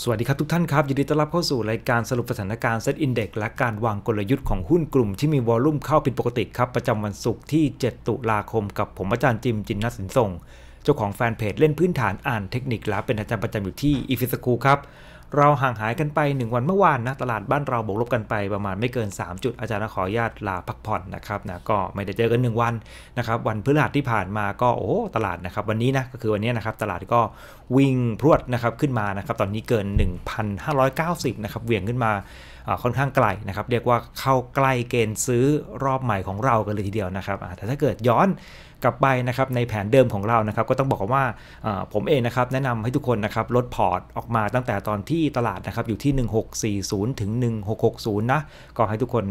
สวัสดีครับทุกท่านครับ ยินดีต้อนรับเข้าสู่รายการสรุปสถานการณ์เซ็ตอินเด็กและการวางกลยุทธ์ของหุ้นกลุ่มที่มีวอลลุ่มเข้าผิดปกติครับ ประจำวันศุกร์ที่ 7 ตุลาคมกับผมอาจารย์จิมจินนัสินส่งเจ้าของแฟนเพจเล่นพื้นฐานอ่านเทคนิคและเป็นอาจารย์ประจำอยู่ที่อีฟิสคูครับเราห่างหายกันไป 1 วันเมื่อวานนะตลาดบ้านเราบวกลบกันไปประมาณไม่เกิน 3 จุดอาจารย์ขออนุญาตลาพักผ่อนนะครับนะก็ไม่ได้เจอกัน 1 วันนะครับวันพฤหัสที่ผ่านมาก็โอ้ ตลาดนะครับวันนี้นะก็คือวันนี้นะครับตลาดก็วิ่งพรวดนะครับขึ้นมานะครับตอนนี้เกิน 1,590นะครับเวียงขึ้นมาค่อนข้างไกลนะครับเรียกว่าเข้าใกล้เกณฑ์ซื้อรอบใหม่ของเรากันเลยทีเดียวนะครับแต่ถ้าเกิดย้อนกลับไปนะครับในแผนเดิมของเรานะครับก็ต้องบอกว่าผมเองนะครับแนะนำให้ทุกคนนะครับลดพอร์ตออกมาตั้งแต่ตอนที่ตลาดนะครับอยู่ที่ 1640 ถึง 1660นะก็ให้ทุกคน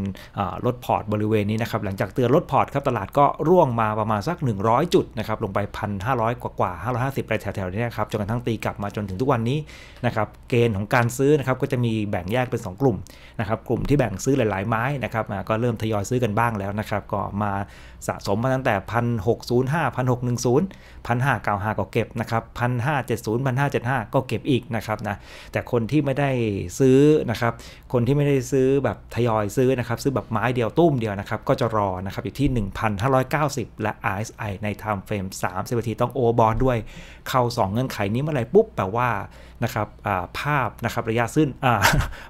ลดพอร์ตบริเวณนี้นะครับหลังจากเตือนลดพอร์ตครับตลาดก็ร่วงมาประมาณสัก 100 จุดนะครับลงไป 1,500 กว่ากว่า550อไปแถว ๆ นี้นะครับจนกระทั่งตีกลับมาจนถึงทุกวันนี้นะครับเกณฑ์ของการซื้อนะครับก็จะมีแบ่งแยกเป็น 2 กลุ่มนะครับกลุ่มที่แบ่งซื้อหลาย ๆไม้นะครับก็เริ่มทยอยซื้อกันบ้างแล้วนะครับก็มาสะสมมาตั้งแต่ 1605 1610 1595 ก็เก็บนะครับ 1570 1575 ก็เก็บอีกนะครับนะ แต่คนที่ไม่ได้ซื้อนะครับ คนที่ไม่ได้ซื้อแบบทยอยซื้อนะครับ ซื้อแบบไม้เดียวตุ้มเดียวนะครับ ก็จะรอนะครับ อยู่ที่ 1590 และ RSI ใน time frame 30นาทีต้องโอบอลด้วยเข้างเงื่อนไขนี้เมื่อไหร่ปุ๊บ แปลว่านะครับภาพนะครับระยะสั้น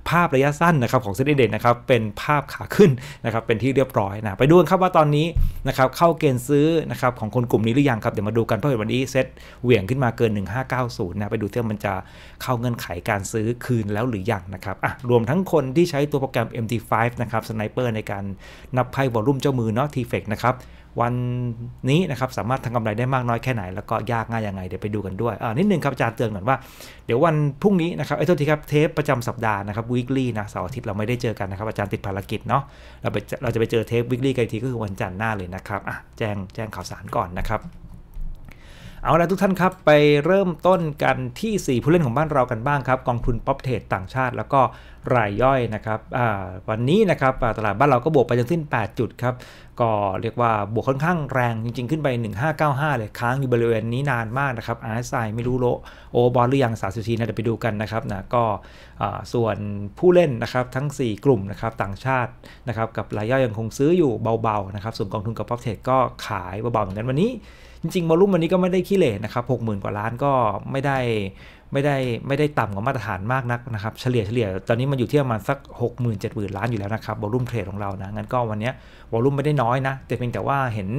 ภาพระยะสั้นนะครับของเซ็นดเดนนะครับเป็นภาพขาขึ้นนะครับเป็นที่เรียบร้อยนะไปดูกันครับว่าตอนนี้นะครับเข้าเกณฑ์ซื้อนะครับของคนกลุ่มนี้หรือยังครับเดี๋ยวมาดูกันเพราะวันนี้เซ็ตเหวี่ยงขึ้นมาเกิน 1590นะไปดูเที่มันจะเข้าเงื่อนไขการซื้อคืนแล้วหรือยังนะครับอ่ะรวมทั้งคนที่ใช้ตัวโปรแกรม MT5 นะครับสไนเปอร์ในการนับไพ่วอลลุ่มเจ้ามือเนาะทีเฟกนะครับวันนี้นะครับสามารถทำกำไรได้มากน้อยแค่ไหนแล้วก็ยากง่ายยังไงเดี๋ยวไปดูกันด้วยอ่านิดนึงครับอาจารย์เตือนก่อนว่าเดี๋ยววันพรุ่งนี้นะครับไอ้ททษทีครับเทปประจำสัปดาห์นะครับ weekly นะเสาร์อาทิตย์เราไม่ได้เจอกันนะครับอาจารย์ติดภารกิจเนาะเราไปเราจะไปเจอเทป weekly กันทีก็คือวันจันทร์หน้าเลยนะครับอ่ะแจ้งแจ้งข่าวสารก่อนนะครับเอาละทุกท่านครับ ไปเริ่มต้นกันที่ 4 ผู้เล่นของบ้านเรากันบ้างครับกองทุนป๊อปเทรดต่างชาติแล้วก็รายย่อยนะครับวันนี้นะครับตลาดบ้านเราก็บวกไปจนสิ้น8จุดครับ ก็เรียกว่าบวกค่อนข้างแรงจริงๆขึ้นไป 1595 เลย ค้างอยู่บริเวณนี้นานมากนะครับอาร์ไซไม่รู้โล โอบอลหรือยังสาสิทีนะเดี๋ยวไปดูกันนะครับนะก็ส่วนผู้เล่นนะครับทั้ง 4 กลุ่มนะครับต่างชาตินะครับกับรายย่อยยังคงซื้ออยู่เบาๆนะครับส่วนกองทุนกับป๊อปเทรดก็ขายเบาๆเหมือนกันวันนี้จริงๆวอลุ่มวันนี้ก็ไม่ได้ขี้เหร่นะครับหกหมื่นกว่าล้านก็ไม่ได้ไม่ได้ไม่ได้ต่ำกว่ามาตรฐานมากนักนะครับเฉลี่ยเฉลี่ยตอนนี้มันอยู่ที่ประมาณสัก6 0 0 0 0 7 0 0 0ล้านอยู่แล้วนะครับวอลุ่มเทรดของเรานะงั้นก็วันนี้วอลุ่มไม่ได้น้อยนะแต่เพียงแต่ว่าเห็น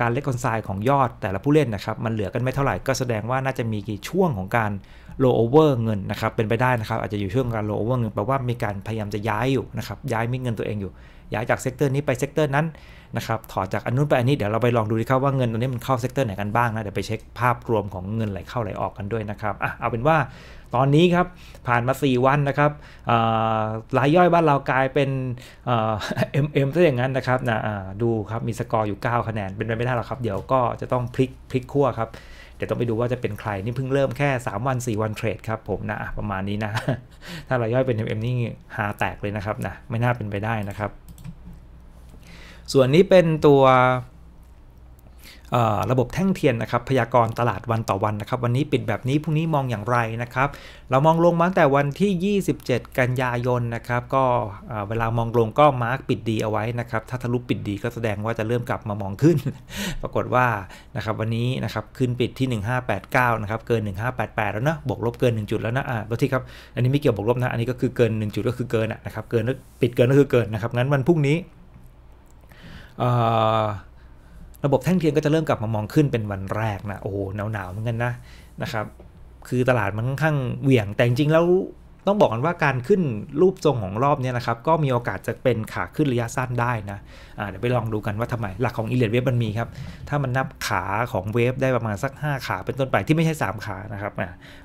การเล็กคอนไซด์ของยอดแต่ละผู้เล่นนะครับมันเหลือกันไม่เท่าไหร่ก็แสดงว่าน่าจะมีกี่ช่วงของการโลเวอร์เงินนะครับเป็นไปได้นะครับอาจจะอยู่ช่วงการโลเวอร์เงินแปลว่ามีการพยายามจะย้ายอยู่นะครับย้ายมีเงินตัวเองอยู่ย้ายจากเซกเตอร์นี้ไปเซกเตอร์ นั้นนะครับ ถอดจากอันนู้นไปอันนี้ เดี๋ยวเราไปลองดูดีครับว่าเงินตัวนี้มันเข้าเซกเตอร์ไหนกันบ้างนะ เดี๋ยวไปเช็คภาพรวมของเงินไหลเข้าไหลออกกันด้วยนะครับ อ่ะ เอาเป็นว่าตอนนี้ครับผ่านมา 4 วันนะครับรายย่อยบ้านเรากลายเป็นเอ็มเอ็มซะอย่างนั้นนะครับนะดูครับมีสกอร์อยู่ 9 คะแนน เป็นไปไม่ได้หรอกครับ เดี๋ยวก็จะต้องพลิกพลิกขั้วครับ เดี๋ยวต้องไปดูว่าจะเป็นใคร นี่เพิ่งเริ่มแค่ 3 วัน 4 วันเทรดครับผมนะ ประมาณนี้นะ ถ้ารายย่อยเป็น MM นี่หาแตกเลยนะครับนะไม่น่าเป็นไปได้นะครับส่วนนี้เป็นตัวระบบแท่งเทียนนะครับพยากรณ์ตลาดวันต่อวันนะครับ วันนี้ปิดแบบนี้พรุ่งนี้มองอย่างไรนะครับเรามองลงมาแต่วันที่ 27 กันยายนนะครับก็เวลามองลงก็มาร์กปิดดีเอาไว้นะครับถ้าทะลุปิดดีก็แสดงว่าจะเริ่มกลับมามองขึ้น ปรากฏว่านะครับวันนี้นะครับขึ้นปิดที่1589นะครับเกิน1588 แล้วนะบวกลบเกิน1จุดแล้วนะอ่าตัวที่ครับอันนี้ไม่เกี่ยวบวกลบนะอันนี้ก็คือเกิน1จุดก็คือเกินนะครับเกินปิดเกินก็คือเกินนะครับงั้นวันพรุ่งนี้ระบบแท่งเทียนก็จะเริ่มกลับมามองขึ้นเป็นวันแรกนะโอ้หนาวหนาวเหมือนกันนะนะครับ คือตลาดมันค่อนข้างเหวี่ยงแต่จริงแล้วต้องบอกกันว่าการขึ้นรูปทรงของรอบนี้นะครับก็มีโอกาสจะเป็นขาขึ้นระยะสั้นได้นะะเดี๋ยวไปลองดูกันว่าทำไมหลักของอิเลียดเวฟมันมีครับ ถ้ามันนับขาของเวฟได้ประมาณสัก 5 ขาเป็นต้นไปที่ไม่ใช่3ขานะครับ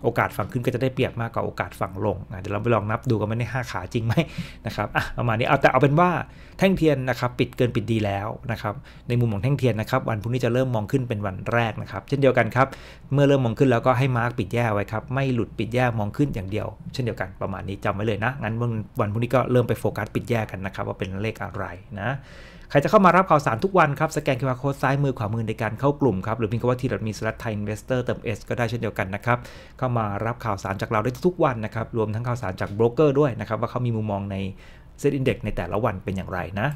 โอกาสฝั่งขึ้นก็จะได้เปรียบมากกว่าโอกาสฝั่งลงเดี๋ยวเราไปลองนับดูกันว่าใน5ขาจริงไหมนะครับประมาณนี้เอาแต่เอาเป็นว่าแท่งเทียนนะครับปิดเกินปิดดีแล้วนะครับในมุมของแท่งเทียนนะครับวันพรุ่งนี้จะเริ่มมองขึ้นเป็นวันแรกนะครับเช่นเดียวกันครับเมื่อเริ่มมองขึ้นแล้วก็ให้มาร์กปิดแย่ไว้ครับไม่หลุดปิดแย่มองขึ้นอย่างเดียวเช่นเดียวกันประมาณนี้จำไว้เลยนะ งั้นวันพรุ่งนี้ก็เริ่มไปโฟกัสปิดแยกกันนะครับว่าเป็นเลขอะไรนะ ใครจะเข้ามารับข่าวสารทุกวันครับสแกนคิวอาร์โค้ดซ้ายมือขวามือในการเข้ากลุ่มครับหรือพิมพ์คำว่าทีเรามีสลัดไทยอินเวสเตอร์เติม S ก็ได้เช่นเดียวกันนะครับเข้ามารับข่าวสารจากเราได้ทุกวันนะครับรวมทั้งข่าวสารจากโบรกเกอร์ด้วยนะครับว่าเขามีมุมมองในเซ็ตอินเด็กซ์ในแต่ละวันเป็นอย่างไรนะ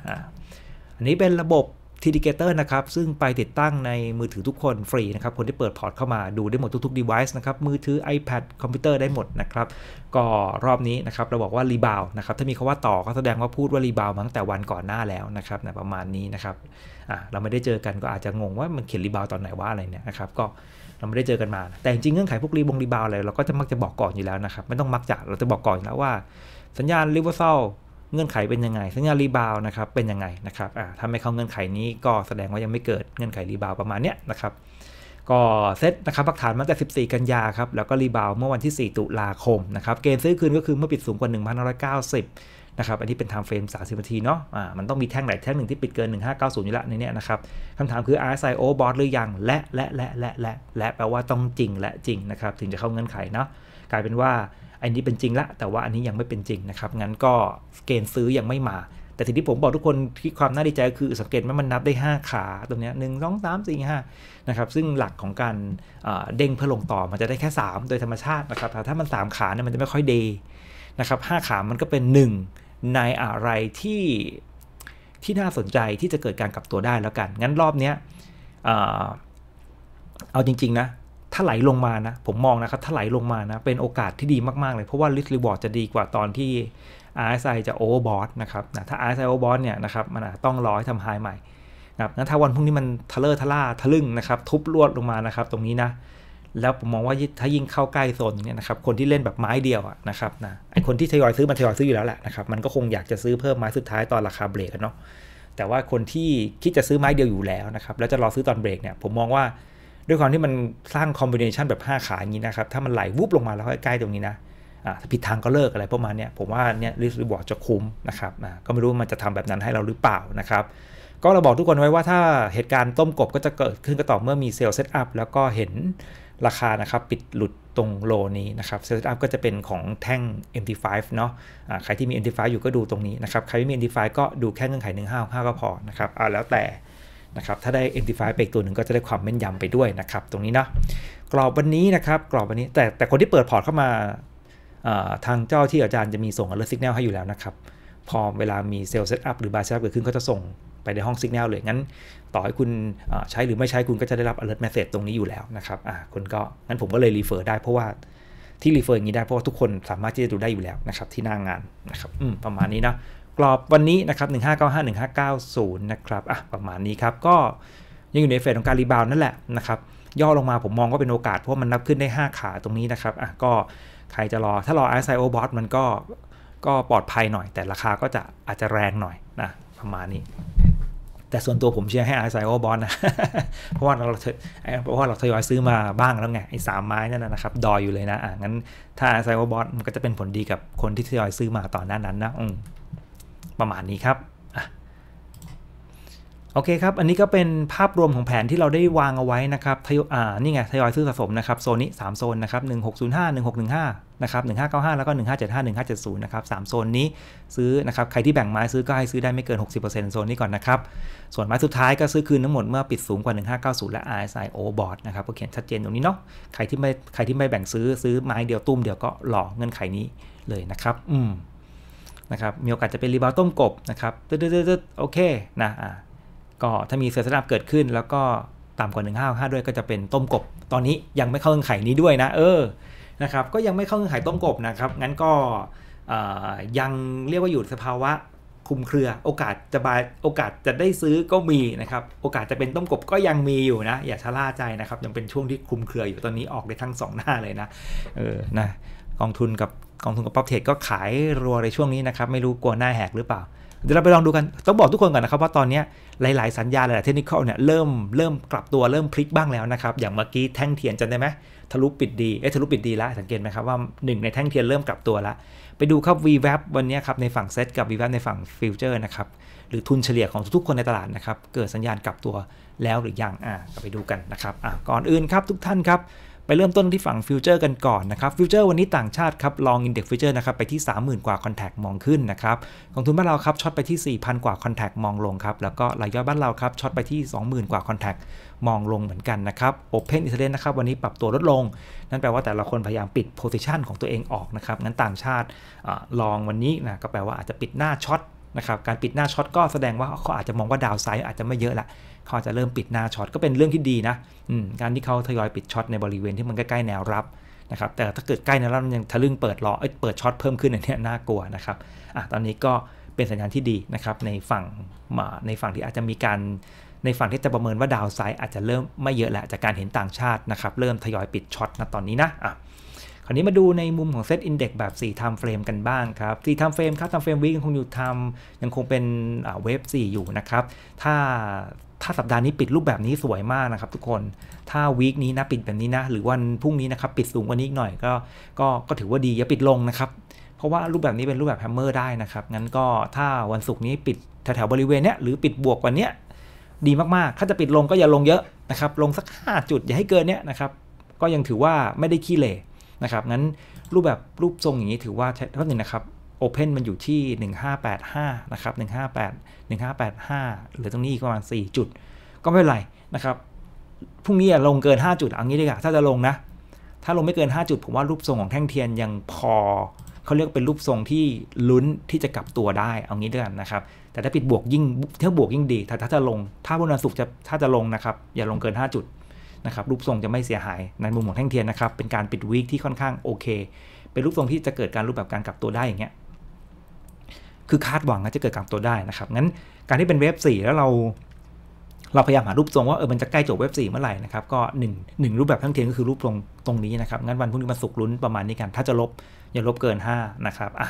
อันนี้เป็นระบบทีดิเกเตอร์นะครับซึ่งไปติดตั้งในมือถือทุกคนฟรีนะครับคนที่เปิดพอร์ต เข้ามาดูได้หมดทุกๆ device นะครับมือถือ iPad คอมพิวเตอร์ได้หมดนะครับก็รอบนี้นะครับเราบอกว่ารีบาวนะครับถ้ามีคาว่าต่อก็แสดงว่าพูดว่ารีบาวมั้งแต่วันก่อนหน้าแล้วนะครับนะประมาณนี้นะครับอ่ะเราไม่ได้เจอกันก็อาจจะงงว่ามันเขียนรีบาวตอนไหนว่าอะไรเนี่ยนะครับก็เราไม่ได้เจอกันมาแต่จริงเงื่อนไขพวกรีบงรีบาวอะไรเราก็จะมักจะบอกก่อนอยู่แล้วนะครับไม่ต้องมักจะเราจะบอกก่อนแล้วว่า สัญญาณริเวอร์ซอลเงื่อนไขเป็นยังไงสัญญารีบาวนะครับเป็นยังไงนะครับอ่าถ้าไม่เข้าเงื่อนไขนี้ก็แสดงว่ายังไม่เกิดเงื่อนไขรีบาวประมาณเนี้ยนะครับก็เซตนะครับพักฐานมาแต่ 14 กันยาครับ แล้วก็รีบาวเมื่อวันที่ 4 ตุลาคมนะครับเกณฑ์ซื้อคืนก็คือเมื่อปิดสูงกว่า1,590 นะครับอันนี้เป็นไทม์เฟรม 30 นาทีเนาะอ่ามันต้องมีแท่งไหนแท่งหนึ่งที่ปิดเกิน 1590 อยู่ละในเนี้ยนะครับคำถามคือ RSI O b o t หรือยังและและและและและ และแปลว่าต้องจริงและจริงนะครับถึงจะเข้าเงื่อนไขเนาะกลายเป็นว่าอันนี้เป็นจริงละแต่ว่าอันนี้ยังไม่เป็นจริงนะครับ งั้นก็เกณฑ์ซื้อยังไม่มา แต่สิ่งที่ผมบอกทุกคน ที่ความน่าดีใจคือสังเกตว่ามันนับได้ 5 ขา ตรงนี้หนึ่งสองสามสี่ห้านะครับซึ่งหลักของการเด้งเพื่อลงต่อมันจะได้แค่ 3 โดยธรรมชาตินะครับแต่ถ้ามัน 3 ขาเนี่ยมันจะไม่ค่อยเดนะครับห้าขามันก็เป็น 1 ในอะไรที่ที่น่าสนใจที่จะเกิดการกลับตัวได้แล้วกันงั้นรอบเนี้ยเอาจริงๆนะถ้าไหลลงมานะ ผมมองนะครับ ถ้าไหลลงมานะ เป็นโอกาสที่ดีมากๆเลย เพราะว่าริ s รีบอร์ดจะดีกว่าตอนที่ RSI จะโอเวอร์บอสนะครับนะถ้า RSI โอเวอร์บอสเนี่ยนะครับมันต้องรอให้ทำไฮใหม่นะครับงั้ถ้าวันพรุ่งนี้มัน ทะเลอทะล่าทะลึ่งนะครับ ทุบลวดลงมานะครับ ตรงนี้นะ แล้วผมมองว่าถ้ายิ่งเข้าใกล้โซนนี้นะครับคนที่เล่นแบบไม้เดียวนะครับนะไอคนที่ทยอยซื้อมันทยอยซื้ออยู่แล้วแหละนะครับมันก็คงอยากจะซื้อเพิ่มไม้สุดท้ายตอนราคาเบรกเนาะแต่ว่าคนที่คิดจะซื้อไม้เดียวอยู่แล้วนะครับแล้วจะรอซื้อตอนเบรกเนี่ย ผมมองว่าด้วยความที่มันสร้างคอมบิเนชันแบบ 5 ขาอย่างนี้นะครับ ถ้ามันไหลวุบลงมาแล้วใกล้ๆตรงนี้นะถ้าผิดทางก็เลิกอะไรประมาณนี้ ผมว่าเนี่ยริสบอร์ดจะคุ้มนะครับ ก็ไม่รู้มันจะทำแบบนั้นให้เราหรือเปล่านะครับ ก็เราบอกทุกคนไว้ว่าถ้าเหตุการณ์ต้มกบก็จะเกิดขึ้นก็ต่อเมื่อมีเซลล์เซตอัพแล้วก็เห็นราคานะครับ ปิดหลุดตรงโลนี้นะครับเซลล์เซตอัพก็จะเป็นของแท่ง MT5 เนาะใครที่มี MT5 อยู่ก็ดูตรงนี้นะครับ ใครไม่มี MT5 ก็ดูแค่เงื่อนไข1 5 5 ก็พอนะครับเอาแล้วแต่นะครับถ้าได้ e n t i f y ไปอีกตัวหนึ่งก็จะได้ความแม่นยำไปด้วยนะครับ ตรงนี้นะ กรอบวันนี้นะครับ กรอบวันนี้ แต่แต่คนที่เปิดพอร์ตเข้ามาทางเจ้าที่อาจารย์จะมีส่ง alert signal ให้อยู่แล้วนะครับ พอเวลามีเซลล์เซตอัพหรือบาร์เซตอัพเกิดขึ้นก็จะส่งไปในห้องสัญญาณเลย งั้นต่อให้คุณใช้หรือไม่ใช้คุณก็จะได้รับ alert message ตรงนี้อยู่แล้วนะครับอ่าคนก็งั้นผมก็เลยรีเฟอร์ได้ เพราะว่าที่รีเฟอร์อย่างนี้ได้เพราะว่าทุกคนสามารถที่จะดูได้อยู่แล้วนะครับที่หน้างงานนะครับอืมประมาณนี้นะกรอบวันนี้นะครับ 1595-1590 นะครับ อ่ะประมาณนี้ครับ ก็ยังอยู่ในเฟสของการรีบาวนั่นแหละนะครับ ย่อลงมาผมมองว่าเป็นโอกาสเพราะมันนับขึ้นได้ 5 ขาตรงนี้นะครับ อ่ะก็ใครจะรอ ถ้ารอ RSI o b o t มันก็ก็ปลอดภัยหน่อย แต่ราคาก็จะอาจจะแรงหน่อยนะประมาณนี้ แต่ส่วนตัวผมเชียร์ให้ไ s i o b o t นะเพราะว่าเราเพราะว่าเราทยอยซื้อมาบ้างแล้วไง ไอ้สามไม้นั่นนะครับดอยอยู่เลยนะ อ่ะงั้นถ้า RSI o b o t มันก็จะเป็นผลดีกับคนที่ทยอยซื้อมาตอนหน้านั้นนะอืมประมาณนี้ครับโอเคครับ อันนี้ก็เป็นภาพรวมของแผนที่เราได้วางเอาไว้นะครับทยอ่านี่ไง ทยอยซื้อสะสมนะครับโซนนี้3โซนนะครับ1605 1615นะครับ1595 แล้วก็ 1575 1570นะครับ3โซนนี้ซื้อนะครับใครที่แบ่งไม้ซื้อก็ให้ซื้อได้ไม่เกิน 60%โซนนี้ก่อนนะครับ ส่วนไม้สุดท้ายก็ซื้อคืนทั้งหมดเมื่อปิดสูงกว่า 1590 และ RSI overbought นะครับก็เขียนชัดเจนตรงนี้เนาะใครที่ไม่ใครที่ไม่แบ่งซื้อซื้อไม้เดียวตุ้มเดียวก็หลอกเงื่อนไขนี้เลยนะครับ อืมนะครับมีโอกาสจะเป็นรีบาวต้มกบนะครับตึดืึดโอเคนะอ่าก็ถ้ามีเสือสนับเกิดขึ้นแล้วก็ต่ำกว่า1 5 5 ด้วยก็จะเป็นต้มกบ ตอนนี้ยังไม่เข้าเงื่อนไขนี้ด้วยนะ เออนะครับ ก็ยังไม่เข้าเงื่อนไขต้มกบนะครับงั้นก็ยังเรียกว่าอยู่สภาวะคุมเครือ โอกาสจะบายโอกาสจะได้ซื้อก็มีนะครับ โอกาสจะเป็นต้มกบก็ยังมีอยู่นะ อย่าชะล่าใจนะครับยังเป็นช่วงที่คุมเครืออยู่ตอนนี้ออกได้ทั้ง2หน้า เลยนะ เออนะกองทุนกับกองทุนกับป๊อปเทรดก็ขายรัวในช่วงนี้นะครับ ไม่รู้กลัวหน้าแหกหรือเปล่า เดี๋ยวเราไปลองดูกัน ต้องบอกทุกคนก่อนนะครับ ว่าตอนนี้หลายๆสัญญาหลายๆเทคนิคเนี่ยเริ่มเริ่มกลับตัวเริ่มพลิกบ้างแล้วนะครับ อย่างเมื่อกี้แท่งเทียนจำได้ไหม ทะลุปิดดี เอ๊ะ ทะลุปิดดีแล้วสังเกตไหมครับว่าหนึ่งในแท่งเทียนเริ่มกลับตัวแล้วไปดูครับ v w a p วันนี้ครับในฝั่งเซ็ตกับ v w a p ในฝั่งฟิวเจอร์นะครับหรือทุนเฉลี่ยของทุกๆคนในตลาดนะครับเกิดสัญญาณกลับตัวแล้วหรือยังอ่ะไปดูกันนะครับอ่ะก่อนอื่นครับทุกท่านครับไปเริ่มต้นที่ฝั่งฟิวเจอร์กันก่อนนะครับ ฟิวเจอร์วันนี้ต่างชาติครับลองอินเด็กซ์ฟิวเจอร์นะครับ ไปที่ 30,000 กว่าคอนแทคมองขึ้นนะครับ ของทุนบ้านเราครับช็อตไปที่ 4,000 กว่าคอนแทคมองลงครับ แล้วก็รายย่อยบ้านเราครับช็อตไปที่ 20,000 กว่าคอนแทคมองลงเหมือนกันนะครับ โอเพนอิสเลนนะครับวันนี้ปรับตัวลดลง นั่นแปลว่าแต่ละคนพยายามปิดโพซิชันของตัวเองออกนะครับ งั้นต่างชาติลองวันนี้นะก็แปลว่าอาจจะปิดหน้าช็อตนะครับ การปิดหน้าช็อตก็แสดงว่าเขาอาจจะมองว่าดาวไซด์อาจจะไม่เยอะละเขาจะเริ่มปิดหน้าช็อตก็เป็นเรื่องที่ดีนะการที่เขาทยอยปิดช็อตในบริเวณที่มันใกล้ๆแนวรับนะครับแต่ถ้าเกิดใกล้แนวรับมันยังทะลึ่งเปิดรอเอ้ยเปิดช็อตเพิ่มขึ้นอันนี้น่ากลัวนะครับอ่ะตอนนี้ก็เป็นสัญญาณที่ดีนะครับ ในฝั่งในฝั่งที่อาจจะมีการในฝั่งที่จะประเมินว่าดาวไซด์อาจจะเริ่มไม่เยอะแหละจากการเห็นต่างชาตินะครับเริ่มทยอยปิดช็อตนะตอนนี้นะอ่ะคราวนี้มาดูในมุมของเซตอินเด็กแบบ4 time frame กันบ้างครับ4 time frame ครับ time frame week ยังคงอยู่ทำยังคงเป็นเวฟ4อยู่นะครับ ถ้าถ้าสัปดาห์นี้ปิดรูปแบบนี้สวยมากนะครับทุกคน ถ้าวีคนี้นะปิดแบบนี้นะหรือวันพรุ่งนี้นะครับปิดสูงกว่านี้อีกหน่อยก็ก็ ก็ถือว่าดีอย่าปิดลงนะครับ เพราะว่ารูปแบบนี้เป็นรูปแบบแฮมเมอร์ได้นะครับ งั้นก็ถ้าวันศุกร์นี้ปิดแถวๆบริเวณเนี้ยหรือปิดบวกกว่านี้ดีมากๆ ถ้าจะปิดลงก็อย่าลงเยอะนะครับลงสัก5จุดอย่าให้เกินเนี้ยนะครับก็ยังถือว่าไม่ได้ขี้เหรนะครับงั้นรูปแบบรูปทรงอย่างนี้ถือว่าเท่าหนึ่งนะครับโอเพนมันอยู่ที่ 1585นะครับ158 1585 หรือตรงนี้อีกประมาณ 4 จุด ก็ไม่เป็นไรนะครับพรุ่งนี้ลงเกิน 5 จุดเอางี้ดีกว่าถ้าจะลงนะถ้าลงไม่เกิน 5 จุด ผมว่ารูปทรงของแท่งเทียนยังพอเขาเรียกเป็นรูปทรงที่ลุ้นที่จะกลับตัวได้เอางี้ด้วยกันนะครับแต่ถ้าปิดบวกยิ่งถ้าบวกยิ่งดี ถ้าถ้าจะลงถ้าวันศุกร์จะถ้าจะลงนะครับอย่าลงเกิน5จุดนะครับรูปทรงจะไม่เสียหายในมุมของแท่งเทียนนะครับเป็นการปิดวีคที่ค่อนข้างโอเค เป็นรูปทรงที่จะเกิดการรูปแบบการกลับตัวได้อย่างเงี้ยคือคาดหวังว่าจะเกิดกลับตัวได้นะครับงั้นการที่เป็นเว็บ่แล้วเรา เราพยายามหารูปทรงว่าเออมันจะใกล้จบเว็บ่เมื่อไหร่นะครับก็หหนนึึ่ง่งรูปแบบทั้งเทียนก็คือรูปทรงตรงนี้นะครับงั้นวันพรุ่งนี้มาสุกลุ้นประมาณนี้กันถ้าจะลบอย่าลบเกิน5นะครับอ่ะ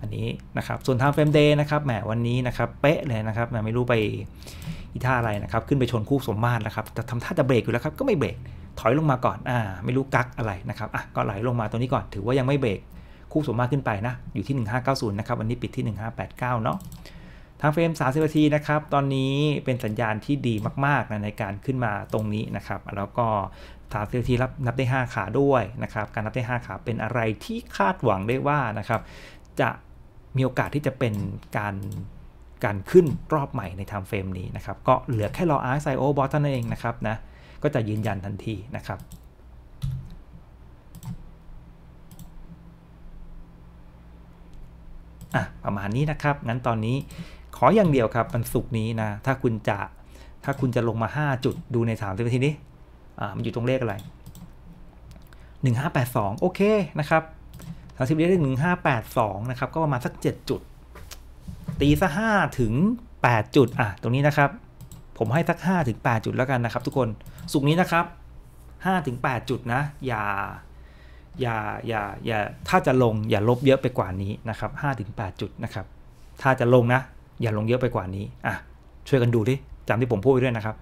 อันนี้นะครับ ส่วนทางเฟรมเดย์นะครับแหมวันนี้นะครับ เป๊ะเลยนะครับแหมไม่รู้ไปอีท่าอะไรนะครับ ขึ้นไปชนคู่สมมาตรนะครับ จะทำท่าจะเบรกอยู่แล้วครับ ก็ไม่เบรก ถอยลงมาก่อน อ่า ไม่รู้กักอะไรนะครับ อ่ะ ก็ไหลลงมาตัวนี้ก่อน ถือว่ายังไม่เบรก คู่สมมาตรขึ้นไปนะ อยู่ที่1590นะครับ วันนี้ปิดที่ 1589เนาะ ทางเฟรม30นาทีนะครับ ตอนนี้เป็นสัญญาณที่ดีมากๆนะในการขึ้นมาตรงนี้นะครับ แล้วก็30นาทีรับนับได้ 5 ขาด้วยนะครับ การนับได้ 5 ขาเป็นอะไรที่คาดหวังได้ว่านะครับจะมีโอกาสที่จะเป็นการการขึ้นรอบใหม่ในไทม์เฟรมนี้นะครับ ก็เหลือแค่รอ RSIO บอสเท่านั้นเองนะครับนะ ก็จะยืนยันทันทีนะครับอ่ะประมาณนี้นะครับ งั้นตอนนี้ขออย่างเดียวครับมันสุกนี้นะถ้าคุณจะถ้าคุณจะลงมา 5 จุดดูใน3ามสิบนาทีนี้อ่ามันอยู่ตรงเลขอะไร 1582 โอเคนะครับสามสิบเดือนถหนึ่งห้าแปดสองนะครับก็ประมาณสักเจ็ดจุดตีซะห้าถึงแปดจุดอ่ะตรงนี้นะครับ ผมให้สักห้าถึงแปดจุดแล้วกันนะครับ ทุกคนสุกนี้นะครับห้าถึงแปดจุดนะอย่าอย่าอย่า อย่าถ้าจะลงอย่าลบเยอะไปกว่านี้นะครับห้าถึงแปดจุดนะครับถ้าจะลงนะ อย่าลงเยอะไปกว่านี้อ่ะช่วยกันดูดิจำที่ผมพูดไปด้วยนะครับ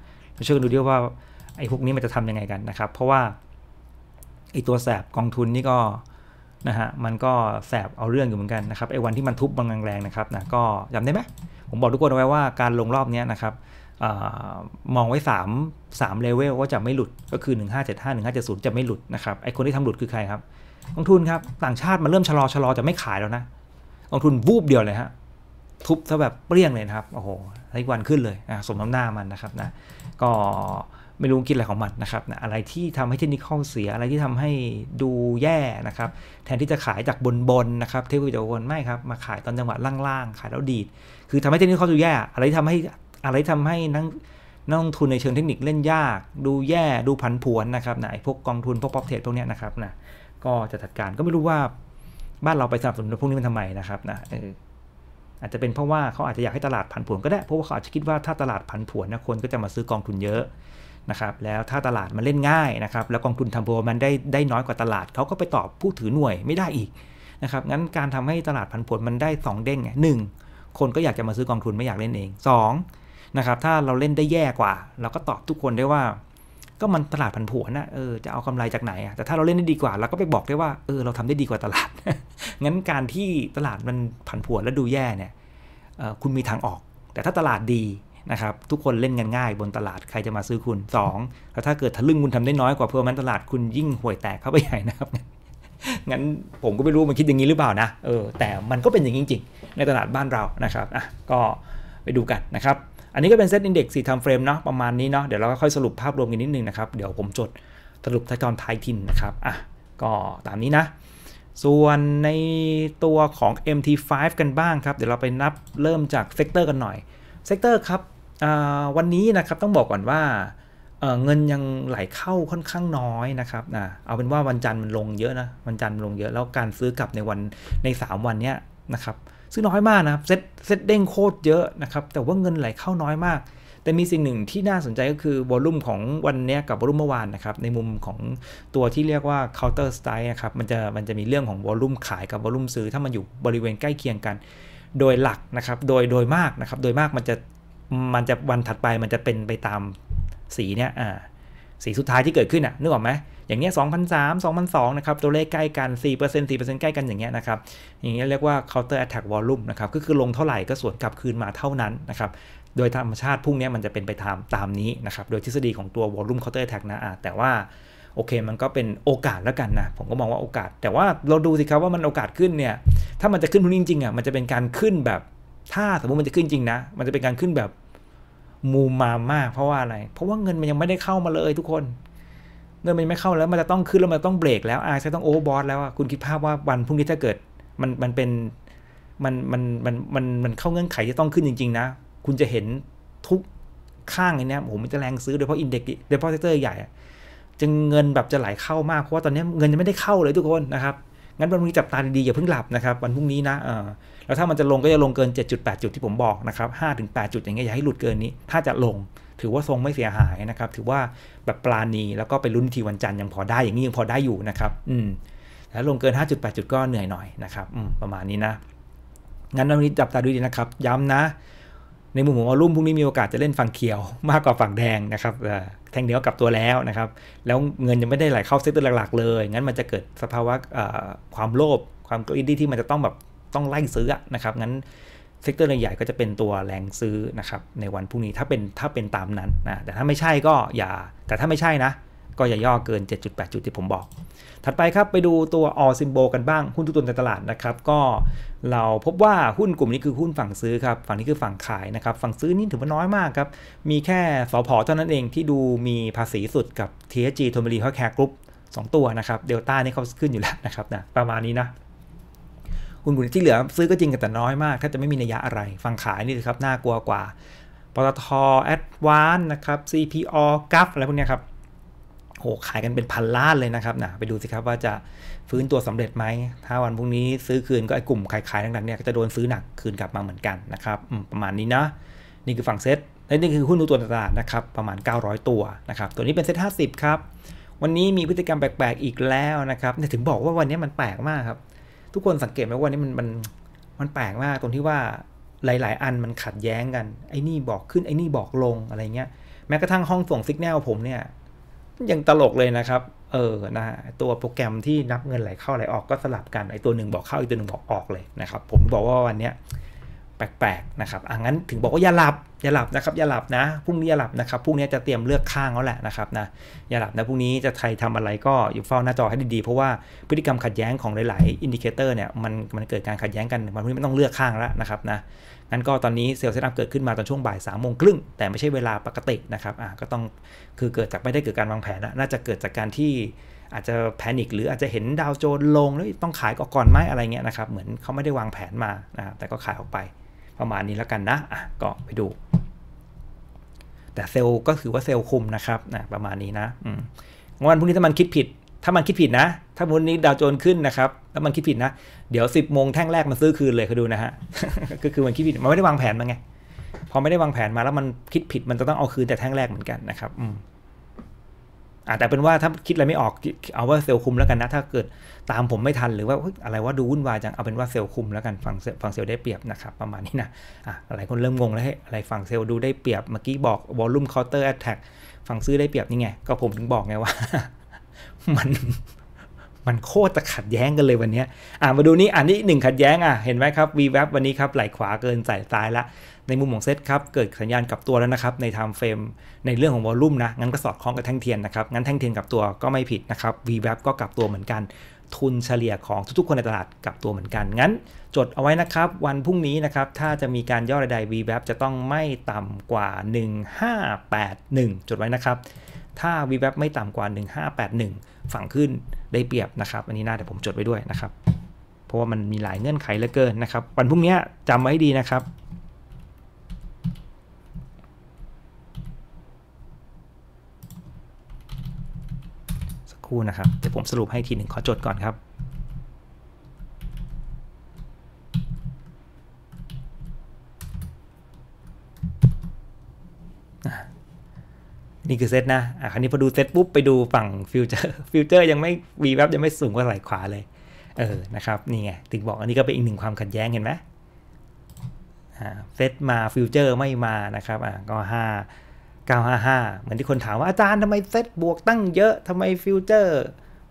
ช่วยกันดูดิวว่าไอ้พวกนี้มันจะทํำยังไงกันนะครับเพราะว่าไอ้ตัวแสบกองทุนนี่ก็นะฮะมันก็แสบเอาเรื่องอยู่เหมือนกันนะครับไอ้วันที่มันทุบบางแรงๆนะครับนะก็จำได้ไหมผมบอกทุกคนไว้ว่าการลงรอบนี้นะครับอมองไว้ 3 3เลเวลว่าจะไม่หลุดก็คือ1575 1570จะไม่หลุดนะครับไอคนที่ทำหลุดคือใครครับกองทุนครับต่างชาติมันเริ่มชะลอชะลอจะไม่ขายแล้วนะกองทุนวูบเดียวเลยฮะทุบซะแบบเปรี้ยงเลยครับ โอ้โหไอ้วันขึ้นเลยนะสมน้ำหน้ามันนะครับนะก็ไม่รู้กินอะไรของมันนะครับนะอะไรที่ทำให้เทคนิคเสียอะไรที่ทำให้ดูแย่นะครับแทนที่จะขายจากบนบนนะครับเทคนิคจากบนไม่ครับมาขายตอนจังหวะล่างๆขายแล้วดีดคือทำให้เทคนิคข้ดูแย่ อะไรที่ทำให้อะไรทำำให้นักนักลงทุนในเชิงเทคนิคเล่นยาก ดูแย่ดูผันผวนนะครับนะพวกกองทุนพวกป๊อปเทรดพวกเนี้ยนะครับนะก็จะจัดการก็ไม่รู้ว่าบ้านเราไปสนับสนุนพวกนี้มันทำไมนะครับนะอาจจะเป็นเพราะว่าเขาอาจจะอยากให้ตลาดผันผวนก็ได้เพราะว่าเขาอาจจะคิดว่าถ้าตลาดผันผวนนะคนก็จะมาซื้อกองทุนเยอะนะครับแล้วถ้าตลาดมันเล่นง่ายนะครับแล้วกองทุนทำโพมันได้ได้น้อยกว่าตลาดเขาก็ไปตอบผู้ถือหน่วยไม่ได้อีกนะครับงั้นการทำให้ตลาดผันผวนมันได้ 2 เด้งหนึ่งคนก็อยากจะมาซื้อกองทุนไม่อยากเล่นเอง2นะครับถ้าเราเล่นได้แย่กว่า เราก็ตอบทุกคนได้ว่า ก็มันตลาดผันผวนนะเออจะเอากำไรจากไหนอ่ะแต่ถ้าเราเล่นได้ดีกว่าเราก็ไปบอกได้ว่าเออเราทำได้ดีกว่าตลาด งั้นการที่ตลาดมันผันผวนและดูแย่เนี่ยคุณมีทางออกแต่ถ้าตลาดดีนะครับทุกคนเล่นกันง่ายบนตลาดใครจะมาซื้อคุณ 2 แล้วถ้าเกิดทะลึ่งคุณทำได้น้อยกว่าเพื่อมันตลาดคุณยิ่งห่วยแตกเข้าไปใหญ่นะครับ งั้นผมก็ไม่รู้มันคิดอย่างนี้หรือเปล่านะเออแต่มันก็เป็นอย่างนี้จริง ๆ ในตลาดบ้านเรานะครับอ่ะก็ไปดูกันนะครับ อันนี้ก็เป็นเซตอินเด็กซ์สี่ทำเฟรมเนาะประมาณนี้เนาะเดี๋ยวเราก็ค่อยสรุปภาพรวมกันนิดนึงนะครับเดี๋ยวผมจดสรุปทยตอนท้ายทินนะครับอ่ะก็ตามนี้นะ ส่วนในตัวของ MT5 กันบ้างครับ เดี๋ยวเราไปนับเริ่มจากเซกเตอร์กันหน่อยเซกเตอร์ครับวันนี้นะครับต้องบอกก่อนว่าเงินยังไหลเข้าค่อนข้างน้อยนะครับนะเอาเป็นว่าวันจันทร์มันลงเยอะนะ วันจันทร์ลงเยอะแล้วการซื้อกลับในวันใน 3 วันนี้นะครับซื้อน้อยมากนะครับเซ็ตเซ็ตเด้งโคตรเยอะนะครับแต่ว่าเงินไหลเข้าน้อยมาก แต่มีสิ่งหนึ่งที่น่าสนใจก็คือวอลุ่มของวันนี้กับวอลุ่มเมื่อวานนะครับในมุมของตัวที่เรียกว่า counter strike นะครับมันจะมันจะมีเรื่องของวอลุ่มขายกับวอลุ่มซื้อ ถ้ามันอยู่บริเวณใกล้เคียงกัน โดยหลักนะครับโดยโดยมากนะครับโดยมากมันจะมันจะวันถัดไปมันจะเป็นไปตามสีเนี่ยอ่าสีสุดท้ายที่เกิดขึ้นอ่ะนึกออกไหมอย่างเงี้ย2003 2002นะครับตัวเลขใกล้กัน4% 4%ใกล้กัน อย่างเงี้ยนะครับอย่างเงี้ยเรียกว่า counter attack volume นะครับก็คือลงเท่าไหร่ก็สวนกลับคืนมาเท่านั้นนะครับโดยธรรมชาติพุ่งเนี้มันจะเป็นไปตามตามนี้นะครับโดยทฤษฎีของตัว volume counter attack นะแต่ว่าโอเคมันก็เป็นโอกาสแล้วกันนะผมก็มองว่าโอกาส แต่ว่าเราดูสิครับว่ามันโอกาสขึ้นเนี่ยถ้ามันจะขึ้นพวกงจริงๆอ่ะมันจะเป็นการขึ้นแบบถ้าสมมติมันจะขึ้นจริงนะมันจะเป็นการขึ้นแบบมูมามากเพราะว่าอะไร เพราะว่าเงินมันยังไม่ได้เข้ามาเลยทุกคนเงินมันไม่เข้าแล้วมันจะต้องขึ้นแล้วมันต้องเบรกแล้วอาจจะต้องโอเวอร์บอสแล้วคุณคิดภาพว่าวันพรุ่งนี้ถ้าเกิด มันมันเป็นมันมันมันมันมันเข้าเงื่อนไขจะต้องขึ้นจริงๆนะ คุณจะเห็นทุกข้างเนยนยผมมันจะแรงซื้อโดยเฉพาะอินเด็กซ์โดยเฉพาะเซกเตอร์ใหญ่จะเงินแบบจะไหลเข้ามากเพราะว่าตอนนี้เงินยังไม่ได้เข้าเลยทุกคนนะครับงั้นวันพรุ่งนี้จับตาดีๆอย่าเพิ่งหลับนะครับวันพรุ่งนี้นะเออแล้วถ้ามันจะลงก็จะลงเกิน7.8จุดที่ผมบอกนะครับ5-8จุดอย่างเงี้ยอย่าให้หลุดเกินนี้ ถ้าจะลง ถือว่าทรงไม่เสียหายนะครับ ถือว่าแบบปลาณีแล้วก็ไปลุ้นทีวันจันทร์ยังพอได้อย่างนี้ยังพอได้อยู่นะครับ อืมแล้วลงเกิน5.8จุดก็เหนื่อยหน่อยนะครับอืมประมาณนี้นะงั้นวันนี้จับตาดูดีนะครับ ย้ำนะ ในมุมของวอลุ่มพรุ่งนี้มีโอกาสจะเล่นฝั่งเขียว มากกว่าฝั่งแดงนะครับแทงเดียวกับตัวแล้วนะครับ แล้วเงินยังไม่ได้ไหลเข้าเซกเตอร์หลักๆเลยงั้นมันจะเกิดสภาวะความโลภความกรีดดี้ที่มันจะต้องแบบต้องไล่ซื้อนะครับงั้นเซกเตอร์ใหญ่ก็จะเป็นตัวแรงซื้อนะครับในวันพรุ่งนี้ถ้าเป็นถ้าเป็นตามนั้นนะแต่ถ้าไม่ใช่ก็อย่าแต่ถ้าไม่ใช่นะ ก็อย่าย่อเกิน 7.8จุดที่ผมบอก ถัดไปครับไปดูตัวออซิมโบกันบ้างหุ้นทุกตัวในตลาดนะครับก็ เราพบว่าหุ้นกลุ่มนี้คือหุ้นฝั่งซื้อครับฝั่งนี้คือฝั่งขายนะครับฝั่งซื้อนี่ถือว่าน้อยมากครับมีแค่สอพอเท่านั้นเองที่ดูมีภาษีสุดกับ t h g t o m b e r i h o l l c a r e Group 2ตัวนะครับเดลต้านี่เขาขึ้นอยู่แล้วนะครับนะประมาณนี้นะคุณนุ่ที่เหลือซื้อก็จริงแต่น้อยมาก ถ้าจะไม่มีนัยยะอะไรฟังขายนี่ครับ น่ากลัวกว่าปตทแอดวานนะครับ CPO กัฟอะไรพวกนี้ครับโหขายกันเป็นพันล้านเลยนะครับนะไปดูสิครับว่าจะฟื้นตัวสำเร็จไหม ถ้าวันพรุ่งนี้ซื้อคืนก็ไอ้กลุ่มขายขายหนังๆเนี่ยก็จะโดนซื้อหนักคืนกลับมาเหมือนกันนะครับประมาณนี้นะ นี่คือฝั่งเซ็ตและนี่คือหุ้นดูตัวตลาดนะครับประมาณ900ตัวนะครับตัวนี้เป็นเซ็ตห้าสิบครับวันนี้มีพฤติกรรมแปลกๆอีกแล้วนะครับถึงบอกว่าวันนี้มันแปลกมากครับทุกคนสังเกตไหมว่านี่มันมันมันแปลกมากตรงที่ว่าหลายๆอันมันขัดแย้งกันไอ้นี่บอกขึ้นไอ้นี่บอกลงอะไรเงี้ยแม้กระทั่งห้องส่งสัญญาณผมเนี่ยยังตลกเลยนะครับเออนะตัวโปรแกรมที่นับเงินไหลเข้าไหลออกก็สลับกันไอตัวหนึ่งบอกเข้าไอตัวหนึ่งบอกออกเลยนะครับ ผมบอกว่าวันเนี้ยแปลกๆนะครับอ่ะงั้นถึงบอกว่าอย่าหลับอย่าหลับนะครับอย่าหลับนะ พรุ่งนี้อย่าหลับนะครับพรุ่งนี้จะเตรียมเลือกข้างแล้วแหละนะครับนะอย่าหลับนะพรุ่งนี้จะใครทำอะไรก็อยู่เฝ้าหน้าจอให้ดีๆ เพราะว่าพฤติกรรมขัดแย้งของหลายๆอินดิเคเตอร์เนี่ยมันมันเกิดการขัดแย้งกัน มันพรุ่งนี้ม่ต้องเลือกข้างแล้วนะครับนะงั้นก็ตอนนี้เซลล์เซตอัพเกิดขึ้นมาตอนช่วงบ่ายสามโมงครึ่ง แต่ไม่ใช่เวลาปกตินะครับอ่ะก็ต้องคือเกิดจากไม่ได้เกิดการวางแผนน่าจะเกิดจากการที่อาจจะแพนิคหรืออาจจะเห็นดาวโจนลงแล้วต้องขายก่อนไหมอะไรเงี้ยนะครับเหมือนเขาไม่ได้วางแผนมานะแต่ก็ขายออกไปประมาณนี้แล้วกันนะอ่ะก็ไปดู แต่เซลล์ก็คือว่าเซลล์คุมนะครับนะประมาณนี้นะวันพรุ่งนี้ถ้ามันคิดผิด ถ้ามันคิดผิดนะ ถ้าวันนี้ดาวโจนขึ้นนะครับแล้วมันคิดผิดนะ เดี๋ยวสิบโมงแท่งแรกมันซื้อ คืนเลยเขาดูนะฮะ ก็คือมันคิดผิด มันไม่ได้วางแผนมาไง พอไม่ได้วางแผนมา แล้วมันคิดผิด มันจะต้องเอาคืนแต่แท่งแรกเหมือนกันนะครับ อืมอ่าแต่เป็นว่าถ้าคิดอะไรไม่ออกเอาว่าเซลล์คุมแล้วกันนะถ้าเกิดตามผมไม่ทัน หรือว่าอะไรว่าดูวุ่นวายจังเอาเป็นว่าเซลล์คุมแล้วกันฝั่งฝั่งเซลล์ได้เปรียบนะครับประมาณนี้นะอ่ะหลายคนเริ่มงงแล้วอะไรฝั่งเซลล์ดูได้เปรียบเมื่อกี้บอกวอลลุ่มเคาน์เตอร์แอตแทกฝั่งซื้อได้เปรียบนี่ไงก็ผมถึงบอกไงว่า มันมันโคตรจะขัดแย้งกันเลยวันนี้อ่ามาดูนี่อันนี้หนึ่งขัดแย้งอ่ะเห็นไหมครับวีแวบวันนี้ครับไหลขวาเกินสายตายละในมุมของเซตครับเกิดสัญญาณกลับตัวแล้วนะครับ ในไทม์เฟรมในเรื่องของวอลลุ่มนะงั้นก็สอดคล้องกับแท่งเทียนนะครับ งั้นแท่งเทียนกับตัวก็ไม่ผิดนะครับ VWAP ก็กลับตัวเหมือนกัน ทุนเฉลี่ยของทุกๆคนในตลาดกลับตัวเหมือนกันงั้น จดเอาไว้นะครับ วันพรุ่งนี้นะครับถ้าจะมีการย่อรายได้ VWAP จะต้องไม่ต่ำกว่า 1581 จดไว้นะครับ ถ้า VWAP ไม่ต่ำกว่า 1581 ฝั่งขึ้นได้เปรียบนะครับอันนี้น่าเดี๋ยวผมจดไว้ด้วยนะครับ เพราะว่ามันมีหลายเงื่อนไขเหลือเกินนะครับวันพรุ่งนี้จำไว้ดีนะครับครู่นะครับ เดี๋ยวผมสรุปให้ทีหนึ่งขอจดก่อนครับนี่คือเซตนะ อ่ะคราวนี้พอดูเซตปุ๊บไปดูฝั่งฟิวเจอร์ฟิวเจอร์ยังไม่ วีแวบยังไม่สูงกว่าไหลขวาเลย เออนะครับ นี่ไงติกบอกอันนี้ก็เป็นอีกหนึ่งความขัดแย้งเห็นไหมเซตมาฟิวเจอร์ไม่มานะครับ อ่ะ ก็ 5 955 เหมือนที่คนถามว่า อาจารย์ทำไมเซตบวกตั้งเยอะ ทำไมฟิวเจอร์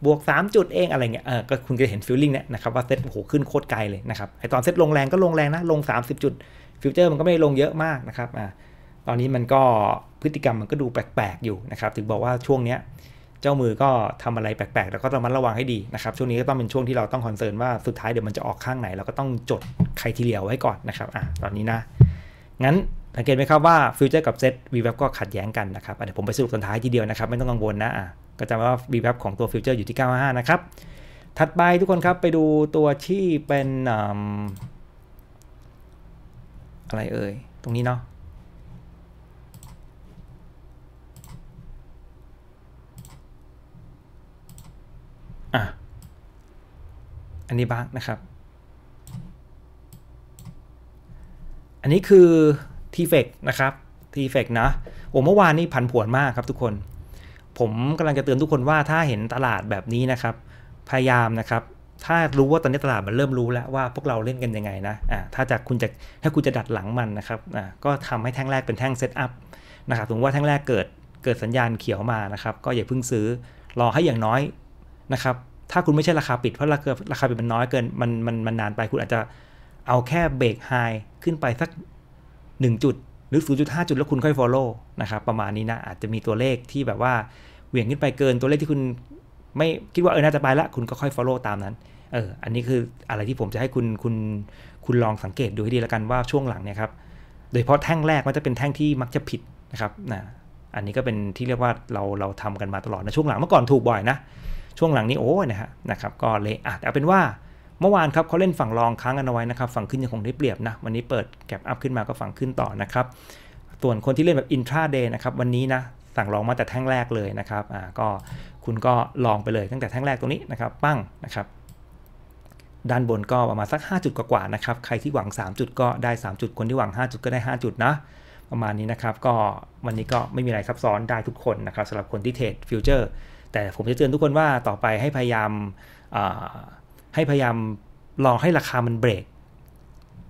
บวก 3 จุดเอง อะไรเงี้ย เออก็คุณจะเห็นฟิลลิ่งเนี่ยนะครับ ว่าเซตโอ้โหขึ้นโคตรไกลเลยนะครับ ไอตอนเซตลงแรงก็ลงแรงนะ ลง 30 จุด ฟิวเจอร์มันก็ไม่ได้ลงเยอะมากนะครับ อ่า ตอนนี้มันก็พฤติกรรมมันก็ดูแปลกๆ อยู่นะครับ ถึงบอกว่าช่วงเนี้ยเจ้ามือก็ทำอะไรแปลกๆ แล้วก็ต้องมัดระวังให้ดีนะครับ ช่วงนี้ก็ต้องเป็นช่วงที่เราต้องคอนเซิร์นว่าสุดท้ายเดี๋ยวมันจะออกข้างไหนเราก็ต้องจดใครทีเดียวไว้ก่อนนะครับอ่าตอนนี้นะ งั้นสังเกตไหมครับว่าฟิวเจอร์กับเซตวีแวบก็ขัดแย้งกันนะครับเดี๋ยวผมไปสรุปตอนท้ายทีเดียวนะครับ ไม่ต้องกังวลนะก็จะว่าวีแวบของตัวฟิวเจอร์อยู่ที่ 95 นะครับ ถัดไปทุกคนครับไปดูตัวที่เป็นอะไรเอ่ย ตรงนี้เนาะอะอันนี้บ้างนะครับ อันนี้คือทีเฟกนะครับ ทีเฟกนะ โอ้เมื่อวานนี่ผันผวนมากครับทุกคน ผมกำลังจะเตือนทุกคนว่าถ้าเห็นตลาดแบบนี้ นะครับ พยายามนะครับถ้ารู้ว่าตอนนี้ตลาดมันเริ่มรู้แล้วว่าพวกเราเล่นกันยังไงนะอ่าถ้าจะคุณจะถ้าคุณจะดัดหลังมันนะครับอ่าก็ทำให้แท่งแรกเป็นแท่งเซตอัพนะครับถึงว่าแท่งแรกเกิดเกิดสัญญาณเขียวมานะครับก็อย่าเพิ่งซื้อรอให้อย่างน้อยนะครับถ้าคุณไม่ใช่ราคาปิดเพราะราคาราคาปิดมันน้อยเกินมันมันมันนานไป คุณอาจจะเอาแค่เบรกไฮขึ้นไปสัก1จุดหรือ0.5 จุดแล้วคุณค่อย follow นะครับประมาณนี้นะอาจจะมีตัวเลขที่แบบว่าเหวี่ยงขึ้นไปเกินตัวเลขที่คุณไม่คิดว่าเออน่าจะไปละ คุณก็ค่อย follow ตามนั้นเอออันนี้คืออะไรที่ผมจะให้คุณคุณคุณลองสังเกตดูให้ดีแล้วกันว่าช่วงหลังเนี่ยครับ โดยเฉพาะแท่งแรกมันจะเป็นแท่งที่มักจะผิดนะครับนะอันนี้ก็เป็นที่เรียกว่าเราเราทำกันมาตลอดนะช่วงหลังเมื่อก่อนถูกบ่อยนะช่วงหลังนี้โอ้ยนะฮะนะครับก็เลยอ่ะเอาเป็นว่าเมื่อวานครับเขาเล่นฝั่งรองค้างกันเอาไว้นะครับฝั่งขึ้นยังคงได้เปรียบนะวันนี้เปิดแกลบอัพขึ้นมาก็ฝั่งขึ้นต่อนะครับส่วนคนที่เล่นแบบอินทราเดย์นะครับวันนี้นะสั่งรองมาแต่แท่งแรกเลยนะครับอ่าก็คุณก็ลองไปเลยตั้งแต่แท่งแรกตรงนี้นะครับปั้งนะครับด้านบนก็ประมาณสัก5จุดกว่าๆนะครับใครที่หวัง3จุดก็ได้3จุดคนที่หวัง5 จุดก็ได้5จุดนะประมาณนี้นะครับก็วันนี้ก็ไม่มีอะไรซับซ้อนได้ทุกคนนะครับสำหรับคนที่เทรดฟิวเจอร์แต่ผมจะเตือนทุกคนว่าต่อไปให้พยายามอ่าให้พยายามรอให้ราคามันเบรก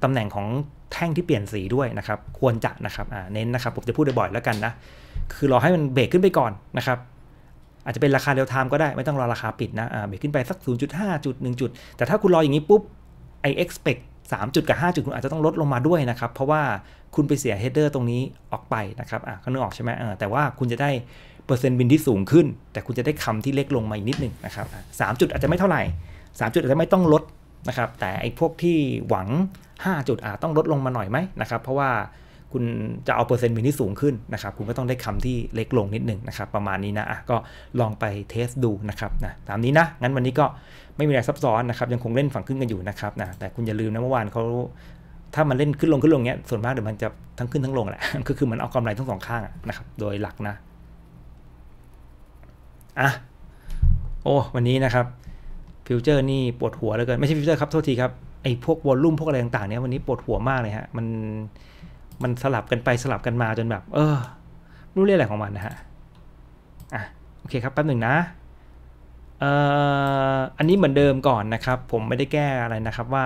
ตำแหน่งของแท่งที่เปลี่ยนสีด้วยนะครับ ควรจะนะครับเน้นนะครับ ผมจะพูดบ่อยๆแล้วกันนะ คือรอให้มันเบรกขึ้นไปก่อนนะครับ อาจจะเป็นราคาเรียลไทม์ก็ได้ ไม่ต้องรอราคาปิดนะเบรกขึ้นไปสัก 0.5จุด1จุด แต่ถ้าคุณรออย่างนี้ปุ๊บไอเอ็กซ์เพคสามจุดกับ5จุดคุณอาจจะต้องลดลงมาด้วยนะครับ เพราะว่าคุณไปเสียเฮดเดอร์ตรงนี้ออกไปนะครับอ่ะก็นึกออกใช่ไหมเออแต่ว่าคุณจะได้เปอร์เซ็นต์บินที่สูงขึ้น แต่คุณจะได้คำที่เล็กลงมาอีกนิดหนึ่งนะครับสามจุดอาจจะไม่เท่าไหร่สามจุดอาจจะไม่ต้องลดนะครับ แต่ไอ้พวกที่หวัง5จุดอาจต้องลดลงมาหน่อยไหมนะครับ เพราะว่าคุณจะเอาเปอร์เซ็นต์มินที่สูงขึ้นนะครับคุณก็ต้องได้คำที่เล็กลงนิดหนึ่งนะครับ ประมาณนี้นะอ่ะก็ลองไปเทส ดูนะครับนะตามนี้นะ งั้นวันนี้ก็ไม่มีอะไรซับซ้อนนะครับ ยังคงเล่นฝั่งขึ้นกันอยู่นะครับนะแต่คุณอย่าลืมนะเมื่อวานเขาถ้ามันเล่นขึ้นลงขึ้นลงเนี้ยส่วนมาก เดี๋ยวมันจะทั้งขึ้นทั้งลงแหละก็คือมันเอากำไรทั้งสองข้างนะครับ โดยหลักนะอ่ะโอ้วันนี้นะครับฟิวเจอร์นี่ปวดหัวเหลือเกิน ไม่ใช่ฟิวเจอร์ครับโทษทีครับไอ้พวกวอลลุ่มพวกอะไรต่างๆเนี่ยวันนี้ปวดหัวมากเลยฮะมันมันสลับกันไปสลับกันมาจนแบบ เออ รู้เรื่องอะไรของมันนะฮะอ่ะโอเคครับแป๊บหนึ่งนะเอ่ออันนี้เหมือนเดิมก่อนนะครับ ผมไม่ได้แก้อะไรนะครับว่า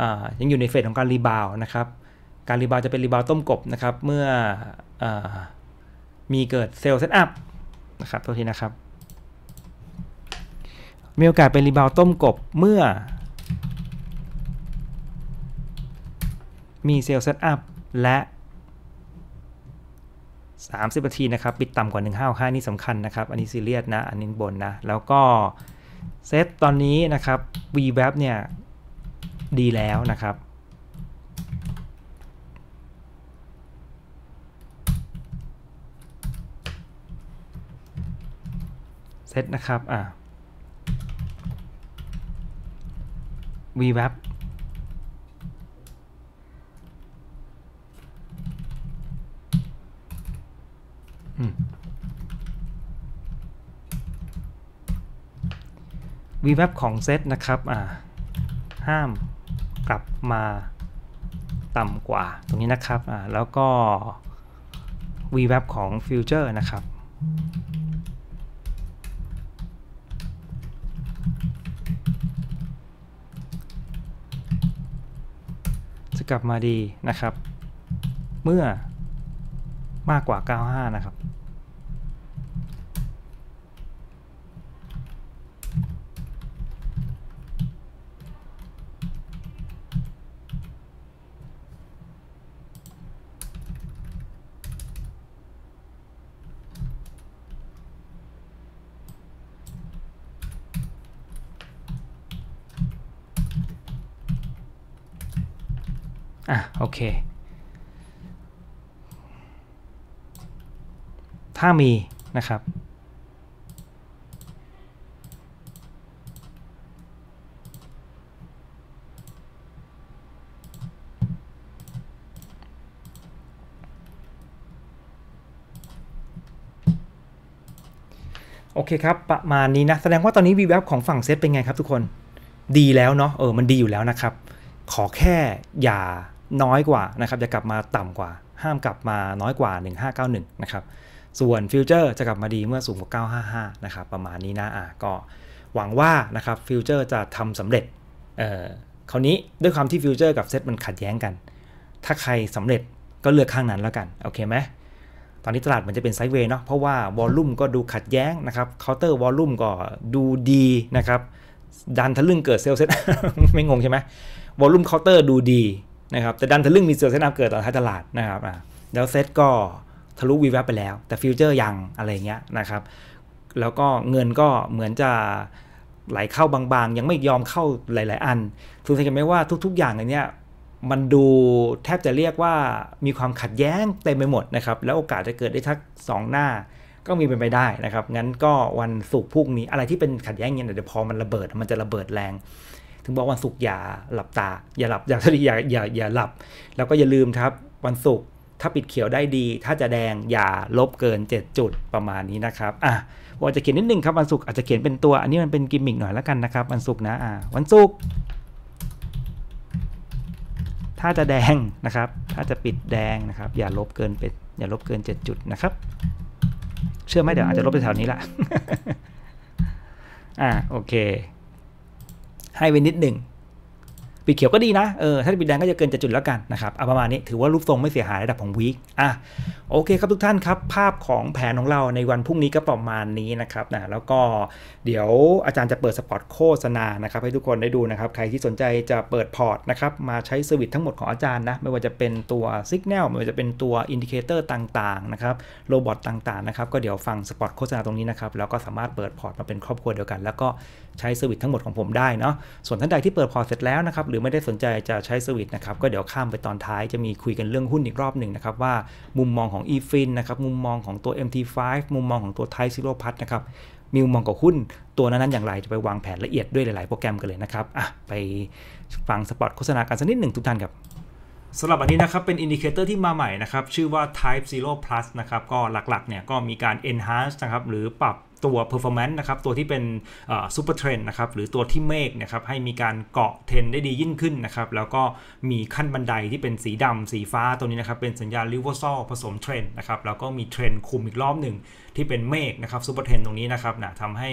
อ่ยังอยู่ในเฟสของการรีบาวนะครับ การรีบาวจะเป็นรีบาวต้มกบนะครับ เมื่ออมีเกิดเซลล์เซตอัพนะครับโทษทีนะครับมีโอกาสเป็นรีบาวต้มกบเมื่อ มีเซลล์เซตอัพและ30นาทีนะครับปิดต่ำกว่า 155 นี่สำคัญนะครับ อันนี้ซีเรียสนะ อันนี้บนนะ แล้วก็ เซตตอนนี้นะครับ v w a p เนี่ย ดีแล้วนะครับ เซตนะครับอ่า VWAP วีแวบของเซตนะครับ อ่าห้ามกลับมาต่ำกว่าตรงนี้นะครับ อ่าแล้วก็วีแวบของฟิวเจอร์นะครับกลับมาดีนะครับ เมื่อมากกว่า 95 นะครับอ่ะ โอเค ถ้ามีนะครับ โอเคครับ ประมาณนี้นะ แสดงว่าตอนนี้วีแวบของฝั่งเซตเป็นไงครับทุกคนดีแล้วเนาะเออมันดีอยู่แล้วนะครับ ขอแค่ อย่าน้อยกว่านะครับ จะกลับมาต่ำกว่าห้ามกลับมาน้อยกว่า 1591นะครับส่วนฟิวเจอร์จะกลับมาดีเมื่อสูงกว่า955นะครับประมาณนี้นะอ่ะก็หวังว่านะครับฟิวเจอร์จะทำสำเร็จเอ่อคราวนี้ด้วยความที่ฟิวเจอร์กับเซตมันขัดแย้งกัน ถ้าใครสำเร็จก็เลือกข้างนั้นแล้วกันโอเคไหมตอนนี้ตลาดมันจะเป็นไซด์เวย์เนาะเพราะว่าวอลลุ่มก็ดูขัดแย้งนะครับเคาน์เตอร์วอลลุ่มก็ดูดีนะครับดันทะลึ่งเกิดเซลล์เซตไม่งงใช่ไหมวอลลุ่มเคาน์เตอร์ดูดีนะครับแต่ดันทะลึ่งมีเสือเซ็ตอัพเกิดต่อท้ายตลาดนะครับแล้วเซตก็ทะลุวีแวบไปแล้ว แต่ฟิวเจอร์ยังอะไรเงี้ยนะครับแล้วก็เงินก็เหมือนจะไหลเข้าบางๆ ยังไม่ยอมเข้าหลายๆอันคุณท่เห็นไหมว่าทุกๆ อย่างในนี้มันดูแทบจะเรียกว่ามีความขัดแย้งเต็มไปหมดนะครับแล้วโอกาสจะเกิดได้ทัก 2 หน้า ก็มีเป็นไปได้นะครับงั้นก็วันศุกร์พรุ่งนี้อะไรที่เป็นขัดแย้งเงี้ยเดี๋ยวพอมันระเบิดมันจะระเบิดแรงถึงบอกวันศุกร์อย่าหลับตา อย่าหลับอย่าอย่าอย่าอย่าหลับ แล้วก็อย่าลืมครับวันศุกร์ถ้าปิดเขียวได้ดี ถ้าจะแดงอย่าลบเกิน7จุดประมาณนี้นะครับอ่ะว่าจะเขียนนิดนึงครับวันศุกร์อาจจะเขียนเป็นตัวอันนี้มันเป็นกิมมิกหน่อยแล้วกันนะครับ วันศุกร์นะอ่ะวันศุกร์ถ้าจะแดงนะครับถ้าจะปิดแดงนะครับ อย่าลบเกินเป็นอย่าลบเกิน7จุดนะครับเชื่อไหมเดี๋ยวอาจจะลบไปแถวนี้ละอ่ะโอเคให้ไว้นิดหนึ่งปีเขียวก็ดีนะเออถ้าปีแดงก็จะเกินจะจุดแล้วกันนะครับเอาประมาณนี้ ถือว่ารูปทรงไม่เสียหายระดับของวีคอ่ะโอเคครับทุกท่านครับ ภาพของแผนของเราในวันพรุ่งนี้ก็ประมาณนี้นะครับนะแล้วก็เดี๋ยวอาจารย์จะเปิดสปอตโฆษณานะครับให้ทุกคนได้ดูนะครับใครที่สนใจจะเปิดพอร์ตนะครับมาใช้สวิตทั้งหมดของอาจารย์นะไม่ว่าจะเป็นตัวสัญญาณไม่ว่าจะเป็นตัวอินดิเคเตอร์ต่างๆนะครับโรบอทต่าง ๆ นะครับ ก็เดี๋ยวฟังสปอตโฆษณาตรงนี้นะครับแล้วก็สามารถเปิดพอร์ต มาเป็นครอบครัวเดียวกันแล้วก็ใช้เซอร์วิสทั้งหมดของผมได้เนาะส่วนท่านใดที่เปิดพอเสร็จแล้วนะครับ หรือไม่ได้สนใจจะใช้เซอร์วิสนะครับก็เดี๋ยวข้ามไปตอนท้ายจะมีคุยกันเรื่องหุ้นอีกรอบหนึ่งนะครับว่ามุมมองของ e f i n นะครับมุมมองของตัว MT5 มุมมองของตัวไทซิโรพัทนะครับมีมุมมองกับหุ้น ตัวนั้น ๆ อย่างไรจะไปวางแผนละเอียดด้วยหลายๆโปรแกรมกันเลยนะครับอ่ะไปฟังสปอตโฆษณาการสักนิดหนึ่งทุกท่านครับสำหรับอันนี้นะครับเป็นอินดิเคเตอร์ที่มาใหม่นะครับชื่อว่า Type 0 Plus นะครับก็หลักๆเนี่ยก็มีการ enhance นะครับหรือปรับตัว performance นะครับ ตัวที่เป็น super trend นะครับ หรือตัวที่เมฆนะครับ ให้มีการเกาะเทรนได้ดียิ่งขึ้นนะครับ แล้วก็มีขั้นบันไดที่เป็นสีดำ สีฟ้า ตัวนี้นะครับ เป็นสัญญาณ reversal ผสมเทรนนะครับ แล้วก็มีเทรนคุมอีกรอบหนึ่งที่เป็นเมฆนะครับซูเปอร์เทนตรงนี้นะครับนะทำให้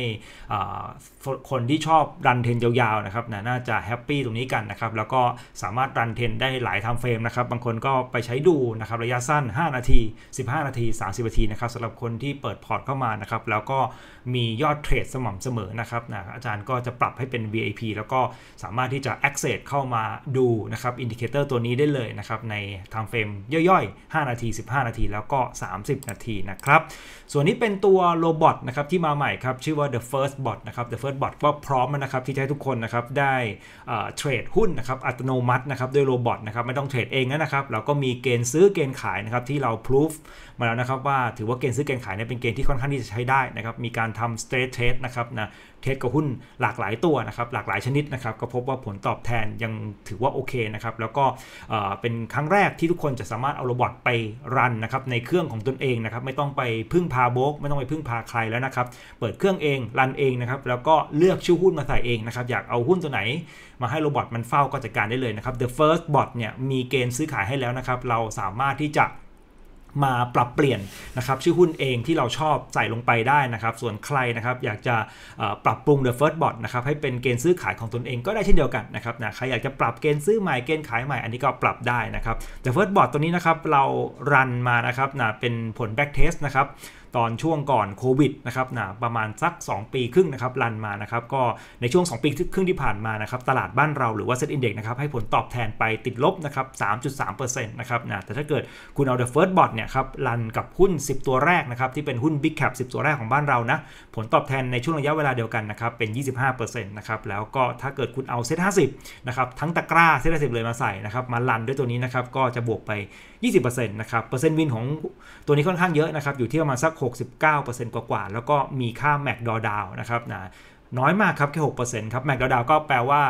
คนที่ชอบรันเทนยาวๆนะครับนะน่าจะแฮปปี้ตรงนี้กันนะครับ แล้วก็สามารถรันเทนได้หลายทมเฟรมนะครับ บางคนก็ไปใช้ดูนะครับระยะสั้น 5 นาที 15 นาที 30 นาทีนะครับสำหรับคนที่เปิดพอร์ตเข้ามานะครับแล้วก็มียอดเทรดสม่ำเสมอนะครับนะอาจารย์ก็จะปรับให้เป็น VIP แล้วก็สามารถที่จะ Access เข้ามาดูนะครับอินดิเคเตอร์ตัวนี้ได้เลยนะครับในทมเฟรมย่อยๆ5 นาที 15 นาทีแล้วก็ 30 นาทีนะครับส่วนนี้นี้เป็นตัวโรบอทนะครับที่มาใหม่ครับชื่อว่า the first bot นะครับ the first bot ก็พร้อมนะครับที่จะให้ทุกคนนะครับได้เทรดหุ้นนะครับอัตโนมัตินะครับด้วยโรบอทนะครับไม่ต้องเทรดเองนะครับเราก็มีเกณฑ์ซื้อเกณฑ์ขายนะครับที่เราพิสูจมาแล้วนะครับว่าถือว่าเกณฑ์ซื้อเกณฑ์ขายเนี่ยเป็นเกณฑ์ที่ค่อนข้างที่จะใช้ได้นะครับมีการทำ straight trade นะครับนะเทสกับหุ้นหลากหลายตัวนะครับหลากหลายชนิดนะครับ ก็พบว่าผลตอบแทนยังถือว่าโอเคนะครับแล้วก็เป็นครั้งแรกที่ทุกคนจะสามารถเอาโรบอทไปรันนะครับในเครื่องของตนเองนะครับไม่ต้องไปพึ่งพาโบกไม่ต้องไปพึ่งพาใครแล้วนะครับเปิดเครื่องเอง รันเองนะครับแล้วก็เลือกชื่อหุ้นมาใส่เองนะครับ อยากเอาหุ้นตัวไหน มาให้โรบอทมันเฝ้าก็จัดการได้เลยนะครับ The First Bot เนี่ยมีเกณฑ์ซื้อขายให้แล้วนะครับ เราสามารถที่จะมาปรับเปลี่ยนนะครับชื่อหุ้นเองที่เราชอบใส่ลงไปได้นะครับ ส่วนใครนะครับอยากจะปรับปรุง The First Bot นะครับให้เป็นเกณฑ์ซื้อขายของตนเองก็ได้เช่นเดียวกันนะครับนะใครอยากจะปรับเกณฑ์ซื้อใหม่เกณฑ์ขายใหม่อันนี้ก็ปรับได้นะครับ The First Bot ตัวนี้นะครับเรารันมานะครับนะเป็นผล back test นะครับตอนช่วงก่อนโควิดนะครับนะประมาณสัก 2 ปีครึ่งนะครับรันมานะครับก็ในช่วง 2 ปีครึ่งที่ผ่านมานะครับตลาดบ้านเราหรือว่าเซ็ตอินเด็กซ์นะครับให้ผลตอบแทนไปติดลบนะครับ3.3%นะครับนะแต่ถ้าเกิดคุณเอาเดอะเฟิร์สบอทเนี่ยครับรันกับหุ้น 10 ตัวแรกนะครับที่เป็นหุ้น Big Cap 10 ตัวแรกของบ้านเรานะผลตอบแทนในช่วงระยะเวลาเดียวกันนะครับเป็น 25%นะครับแล้วก็ถ้าเกิดคุณเอาเซ็ต50นะครับทั้งตะกร้าเซ็ต50 เลยมาใส่นะครับมารันด้วยตัวนี้นะครับก็จะบวกไป20%นะครับ เปอร์เซ็นต์วินของตัวนี้ค่อนข้างเยอะนะครับ อยู่ที่ประมาณสัก 69%กว่าๆแล้วก็มีค่าแม็กดอดาวนะครับนะน้อยมากครับ แค่หกเปอร์เซ็นต์ครับแม็กดาวก็แปลว่า